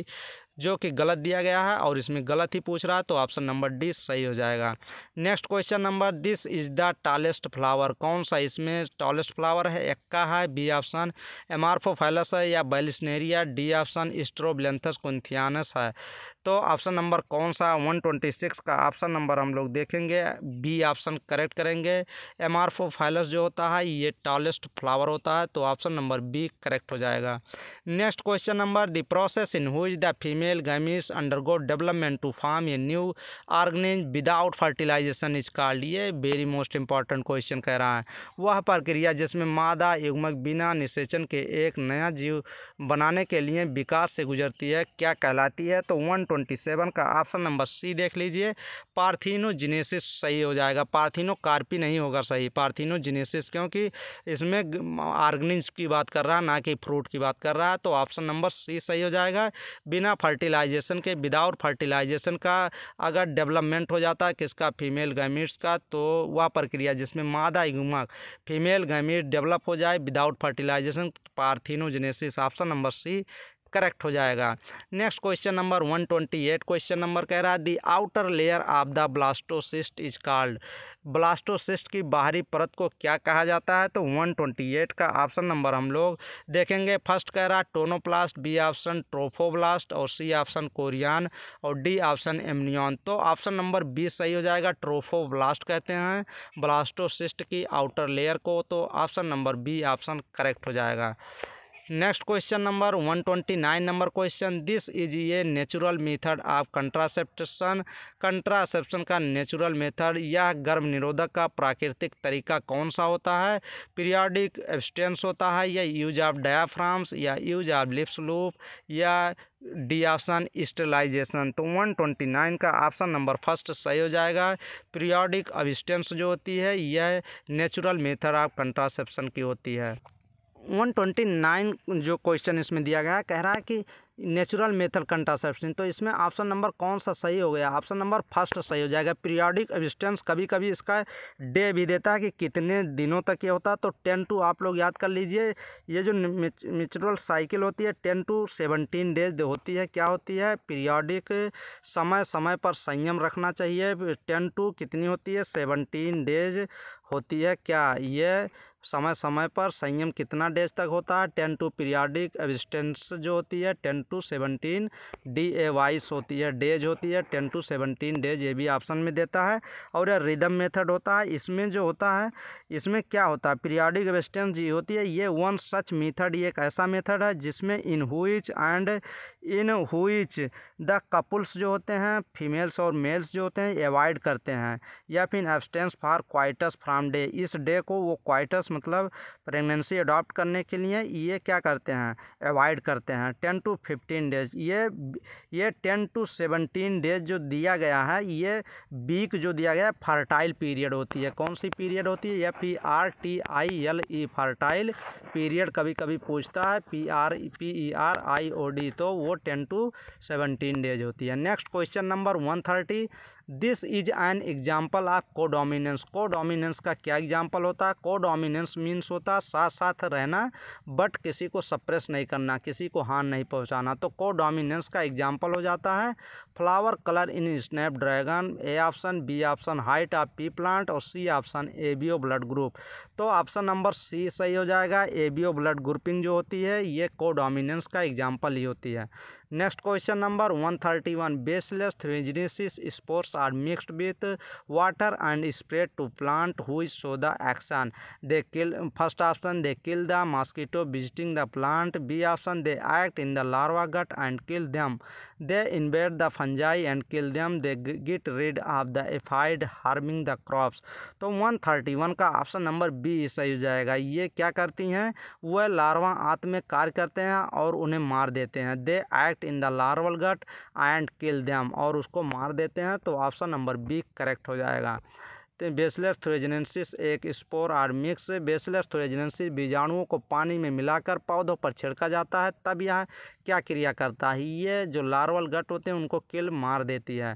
जो कि गलत दिया गया है और इसमें गलत ही पूछ रहा है तो ऑप्शन नंबर डी सही हो जाएगा next question number this is the tallest flower कौन सा इसमें टॉलेस्ट फ्लावर है एक्का है बी ऑप्शन एमार्फोफाइलस है या बैलिसनेरिया डी ऑप्शन स्ट्रोबलेंथस कुंथियानस है तो ऑप्शन नंबर कौन सा वन ट्वेंटी सिक्स का ऑप्शन नंबर हम लोग देखेंगे बी ऑप्शन करेक्ट करेंगे एम आर फाइलस जो होता है ये टॉलेस्ट फ्लावर होता है तो ऑप्शन नंबर बी करेक्ट हो जाएगा next question number the process in which the female female gametes undergo development to form a new organism without fertilization is called ये वेरी मोस्ट इम्पॉर्टेंट क्वेश्चन कह रहा है वह प्रक्रिया जिसमें मादा युग्मक बिना निषेचन के एक नया जीव बनाने के लिए विकास से गुजरती है क्या कहलाती है तो वन ट्वेंटी सेवन का ऑप्शन नंबर सी देख लीजिए पार्थिनोजिनेसिस सही हो जाएगा पार्थिनो कार्पी नहीं होगा सही पार्थिनोजिनेसिस क्योंकि इसमें ऑर्गनिज की बात कर रहा है ना कि फ्रूट की बात कर रहा है तो ऑप्शन नंबर सी सही हो जाएगा बिना फर्ट फर्टिलाइजेशन के विदाउट फर्टिलाइजेशन का अगर डेवलपमेंट हो जाता है किसका फीमेल गैमिट्स का तो वह प्रक्रिया जिसमें मादा इगुमाक फीमेल गैमिट डेवलप हो जाए without fertilization parthenogenesis option number C correct हो जाएगा next question number one twenty eight question number कह रहा है the outer layer of the blastocyst is called blastocyst की बाहरी परत को क्या कहा जाता है तो वन ट्वेंटी एट का ऑप्शन नंबर हम लोग देखेंगे फर्स्ट कह रहा है टोनोप्लास्ट बी ऑप्शन ट्रोफोब्लास्ट और सी ऑप्शन कोरियान और डी ऑप्शन एमनियन तो ऑप्शन नंबर बी सही हो जाएगा ट्रोफोब्लास्ट कहते हैं ब्लास्टोसिस्ट की आउटर लेयर को तो option number B option correct हो जाएगा next question number one twenty nine number question this is ये natural method of contraception contraception का नेचुरल मेथड यह गर्भ निरोधक का प्राकृतिक तरीका कौन सा होता है पीरियाडिक एब्सटेंस होता है या यूज ऑफ डायाफ्राम्स या यूज ऑफ लिप्स लूप या डी ऑप्शन स्टेलाइजेशन तो वन ट्वेंटी नाइन का ऑप्शन नंबर फर्स्ट सही हो जाएगा पीरियडिक अविस्टेंस जो होती है यह नेचुरल मेथड ऑफ कंट्रासेप्शन की होती है वन ट्वेंटी नाइन जो क्वेश्चन इसमें दिया गया है कह रहा है कि नेचुरल मेथड कंट्रासेप्शन तो इसमें ऑप्शन नंबर कौन सा सही हो गया ऑप्शन नंबर फर्स्ट सही हो जाएगा पीरियोडिक एबिस्टेंस कभी कभी इसका डे भी देता है कि कितने दिनों तक ये होता है तो टेन टू आप लोग याद कर लीजिए ये जो नेचुरल साइकिल होती है टेन टू सेवनटीन डेज होती है क्या होती है पीरियडिक समय समय पर संयम रखना चाहिए टेन टू कितनी होती है सेवनटीन डेज होती है क्या ये समय समय पर संयम कितना डेज तक होता है टेन टू पीरियाडिक एबिस्टेंस जो होती है टेन टू सेवनटीन डी ए वाइस होती है डेज होती है टेन टू सेवनटीन डेज ये भी ऑप्शन में देता है और यह रिदम मेथड होता है इसमें जो होता है इसमें क्या होता है पीरियाडिक एबिस्टेंस जी होती है ये वन सच मेथड ये एक ऐसा मेथड है जिसमें in which and in which the couples जो होते हैं फीमेल्स और मेल्स जो होते हैं एवॉइड करते हैं या फिर abstinence for coitus from day इस डे को वो क्वाइटस मतलब प्रेगनेंसी अडॉप्ट करने के लिए ये क्या करते हैं अवॉइड करते हैं टेन टू फिफ्टीन डेज ये ये टेन टू सेवनटीन डेज जो दिया गया है ये वीक जो दिया गया है फर्टाइल पीरियड होती है कौन सी पीरियड होती है F P R T I L E fertile period कभी कभी पूछता है P R P E R I O D तो वो टेन टू सेवनटीन डेज होती है next question number one thirty this is an example of codominance codominance का क्या एग्जाम्पल होता है कोडोमिनेंस मीन्स होता है साथ साथ रहना बट किसी को सप्रेस नहीं करना किसी को हान नहीं पहुंचाना तो कोडोमिनेंस का एग्जाम्पल हो जाता है flower colour in snapdragon A option B option height of pea plant और C option A B O blood group तो ऑप्शन नंबर सी सही हो जाएगा A B O blood grouping जो होती है ये कोडोमिनेंस का एग्जाम्पल ही होती है next question number one thirty one Bacillus thuringiensis spores are mixed with water and spread to plant which show the action they kill first option they kill the mosquito visiting the plant B option they act in the larva gut and kill them they invade the fungi and kill them they get rid of the aphid harming the crops तो one thirty one का option number B सही हो जाएगा ये क्या करती हैं वह लार्वा आत्म कार्य करते हैं और उन्हें मार देते हैं they act insect in the larval gut and kill them और उसको मार देते हैं तो ऑप्शन नंबर बी करेक्ट हो जाएगा बेसलर थ्रोजनेंसिस एक स्पोर और मिक्स बेसलर थ्रोजनेंसिस बीजाणुओं को पानी में मिलाकर पौधों पर छिड़का जाता है तब यह क्या क्रिया करता है ये जो लार्वल गट होते हैं उनको किल मार देती है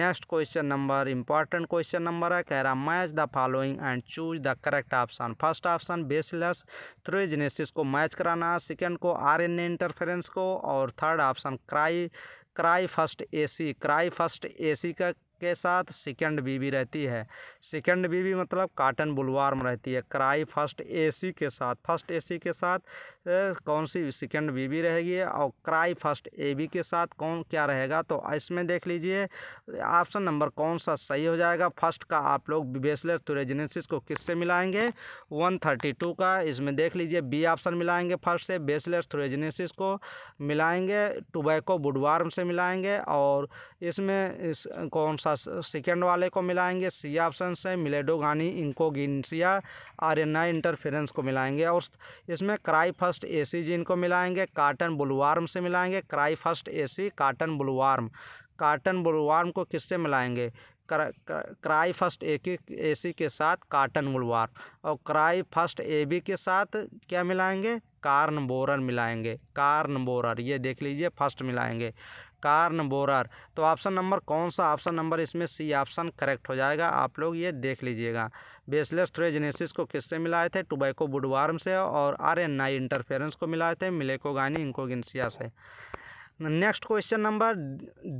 next question number important question number है कह रहा match the following and choose the correct option first option Bacillus thuringiensis को मैच कराना सेकेंड को आर एन ए इंटरफेरेंस को और third option cry cry first AC cry first AC का के साथ सेकंड बीवी रहती है सेकंड बीवी मतलब काटन में रहती है कराई फर्स्ट एसी के साथ फर्स्ट एसी के साथ कौन सी सेकंड बीवी रहेगी और कराई फर्स्ट एबी के साथ कौन क्या रहेगा तो इसमें देख लीजिए ऑप्शन नंबर कौन सा सही हो जाएगा फर्स्ट का आप लोग बेसलर तुरेजिनेसिस को किससे मिलाएंगे टू का इसमें देख लीजिए बी ऑप्शन मिलाएंगे फर्स्ट से बेसलर थ्रोजेनेसिस को मिलाएंगे टोबैको बुडवार्म से मिलाएंगे और इसमें इस कौन सा सेकेंड वाले को मिलाएंगे सी ऑप्शन से मिलेडोगानी इंकोगिनसिया आरएनए इंटरफेरेंस को मिलाएंगे और इसमें क्राई फर्स्ट ए जिन को मिलाएंगे कार्टन बुलवार्म से मिलाएंगे cry first C cotton bollworm cotton bollworm को किससे मिलाएंगे क्राई फर्स्ट ए के ए सी के साथ काटन मुलवार और क्राई फर्स्ट ए बी के साथ क्या मिलाएंगे कार्न बोरर मिलाएंगे कार्न बोरर ये देख लीजिए फर्स्ट मिलाएंगे कार्न बोरर तो ऑप्शन नंबर कौन सा ऑप्शन नंबर इसमें सी ऑप्शन करेक्ट हो जाएगा आप लोग ये देख लीजिएगा बेसलेस ट्रेजनेसिस को किससे मिलाए थे टुबैको बुडवार्म से और आर एन आई इंटरफेरेंस को मिलाए थे मिलेको गानी से next question number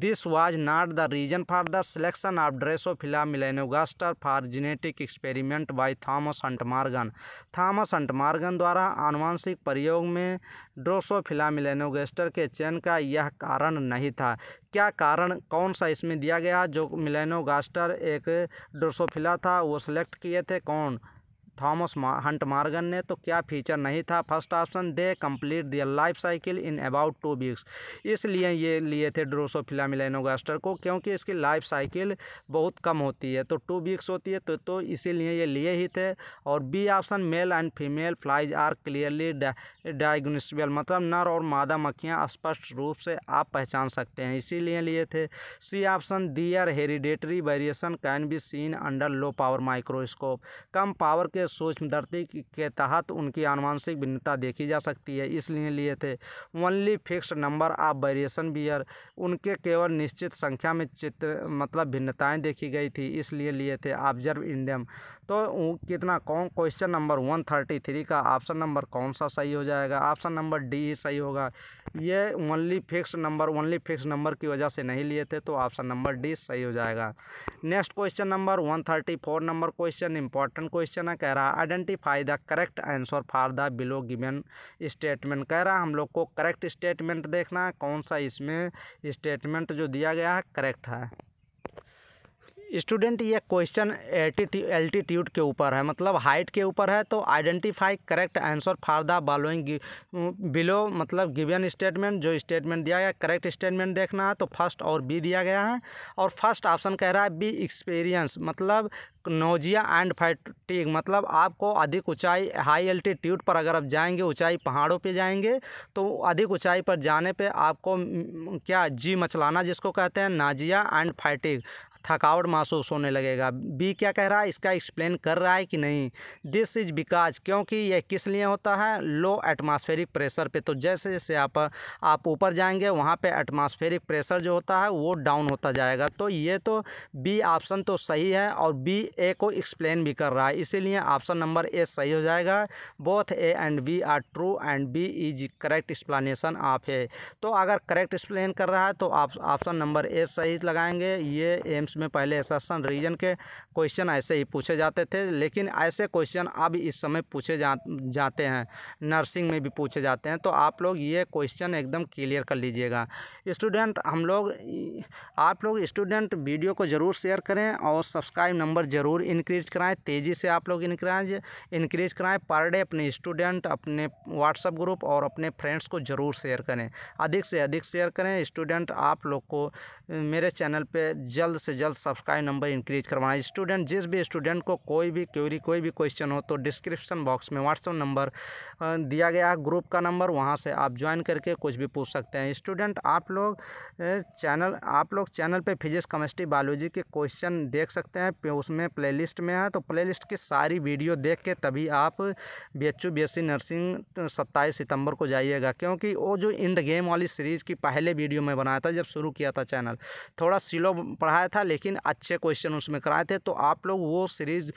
this was not the reason for the selection of Drosophila melanogaster for genetic experiment by Thomas Hunt Morgan Thomas Hunt Morgan द्वारा आनुवंशिक प्रयोग में ड्रोसोफिला मिलेनोगेस्टर के चयन का यह कारण नहीं था क्या कारण कौन सा इसमें दिया गया जो मिलेनोगास्टर एक ड्रोसोफिला था वो सिलेक्ट किए थे कौन थॉमस हंट मार्गन ने तो क्या फीचर नहीं था first option they complete their life cycle in about two weeks इसलिए ये लिए थे ड्रोसोफिला मिलेनोगास्टर को क्योंकि इसकी लाइफ साइकिल बहुत कम होती है तो टू वीक्स होती है तो तो इसीलिए ये लिए ही थे और B option male and female flies are clearly diagnosable मतलब नर और मादा मक्खियाँ स्पष्ट रूप से आप पहचान सकते हैं इसीलिए लिए थे C option their hereditary variation can be seen under low power microscope कम पावर के के सूक्ष्म धरती के तहत उनकी आनुवंशिक भिन्नता देखी जा सकती है इसलिए लिए थे only fixed number of variation bear उनके केवल निश्चित संख्या में चित्र मतलब भिन्नताएं देखी गई थी इसलिए लिए थे ऑब्जर्व इंडियम तो कितना कौन question number one thirty three का ऑप्शन नंबर कौन सा सही हो जाएगा ऑप्शन नंबर डी ही सही होगा ये only fix number only fix number की वजह से नहीं लिए थे तो ऑप्शन नंबर डी सही हो जाएगा next question number one thirty four number question important question है कह रहा है identify the correct answer for the below given statement कह रहा हम लोग को करेक्ट स्टेटमेंट देखना है कौन सा इसमें स्टेटमेंट जो दिया गया है करेक्ट है स्टूडेंट ये क्वेश्चन एल्टीट्यूड के ऊपर है मतलब हाइट के ऊपर है तो identify correct answer for the following below मतलब गिवन स्टेटमेंट जो स्टेटमेंट दिया गया करेक्ट स्टेटमेंट देखना है तो फर्स्ट और बी दिया गया है और फर्स्ट ऑप्शन कह रहा है बी एक्सपीरियंस मतलब नोजिया एंड फैटिक मतलब आपको अधिक ऊंचाई हाई एल्टीट्यूड पर अगर आप जाएंगे ऊंचाई पहाड़ों पे जाएंगे तो अधिक ऊंचाई पर जाने पे आपको क्या जी मचलाना जिसको कहते हैं नाजिया एंड फैटिक थकावट महसूस होने लगेगा बी क्या कह रहा है इसका एक्सप्लेन कर रहा है कि नहीं दिस इज बिकॉज क्योंकि यह किस लिए होता है लो एटमॉस्फेरिक प्रेशर पे तो जैसे जैसे आप आप ऊपर जाएंगे वहाँ पे एटमॉस्फेरिक प्रेशर जो होता है वो डाउन होता जाएगा तो ये तो बी ऑप्शन तो सही है और बी ए को एक्सप्लेन भी कर रहा है इसीलिए ऑप्शन नंबर ए सही हो जाएगा both A and B are true and B is correct explanation of A तो अगर करेक्ट एक्सप्लेन कर रहा है तो आप ऑप्शन नंबर ए सही लगाएंगे ये एम उसमें पहले एसेसन रीजन के क्वेश्चन ऐसे ही पूछे जाते थे लेकिन ऐसे क्वेश्चन अब इस समय पूछे जा जाते हैं नर्सिंग में भी पूछे जाते हैं तो आप लोग ये क्वेश्चन एकदम क्लियर कर लीजिएगा स्टूडेंट हम लोग आप लोग स्टूडेंट वीडियो को ज़रूर शेयर करें और सब्सक्राइब नंबर ज़रूर इंक्रीज कराएँ तेज़ी से आप लोग इनक्राइज इंक्रीज कराएँ पर डे अपने स्टूडेंट अपने व्हाट्सअप ग्रुप और अपने फ्रेंड्स को ज़रूर शेयर करें अधिक से अधिक शेयर करें स्टूडेंट आप लोग को मेरे चैनल पर जल्द से जल्द जल्द सब्सक्राइब नंबर इंक्रीज करवाना स्टूडेंट जिस भी स्टूडेंट को कोई भी क्यूरी कोई भी क्वेश्चन हो तो डिस्क्रिप्शन बॉक्स में व्हाट्सअप नंबर दिया गया है ग्रुप का नंबर वहाँ से आप ज्वाइन करके कुछ भी पूछ सकते हैं स्टूडेंट आप लोग चैनल आप लोग चैनल पर फिजिक्स केमिस्ट्री बायोलॉजी के क्वेश्चन देख सकते हैं उसमें प्ले में है तो प्ले की सारी वीडियो देख के तभी आप बी एच बीएससी नर्सिंग सत्ताईस सितंबर को जाइएगा क्योंकि वो जो इंड गेम वाली सीरीज़ की पहले वीडियो में बनाया था जब शुरू किया था चैनल थोड़ा स्लो पढ़ाया था लेकिन अच्छे क्वेश्चन उसमें कराए थे तो आप लोग वो सीरीज़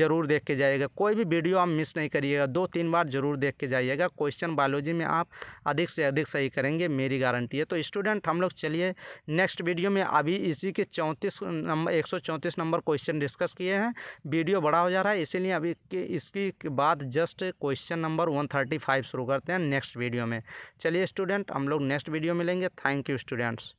ज़रूर देख के जाइएगा कोई भी वीडियो आप मिस नहीं करिएगा दो तीन बार ज़रूर देख के जाइएगा क्वेश्चन बायोलॉजी में आप अधिक से अधिक सही करेंगे मेरी गारंटी है तो स्टूडेंट हम लोग चलिए नेक्स्ट वीडियो में अभी इसी के चौंतीस नंबर एक नंबर क्वेश्चन डिस्कस किए हैं वीडियो बड़ा हो जा रहा है इसीलिए अभी इसकी बाद just question number one thirty five शुरू करते हैं नेक्स्ट वीडियो में चलिए स्टूडेंट हम लोग नेक्स्ट वीडियो मिलेंगे थैंक यू स्टूडेंट्स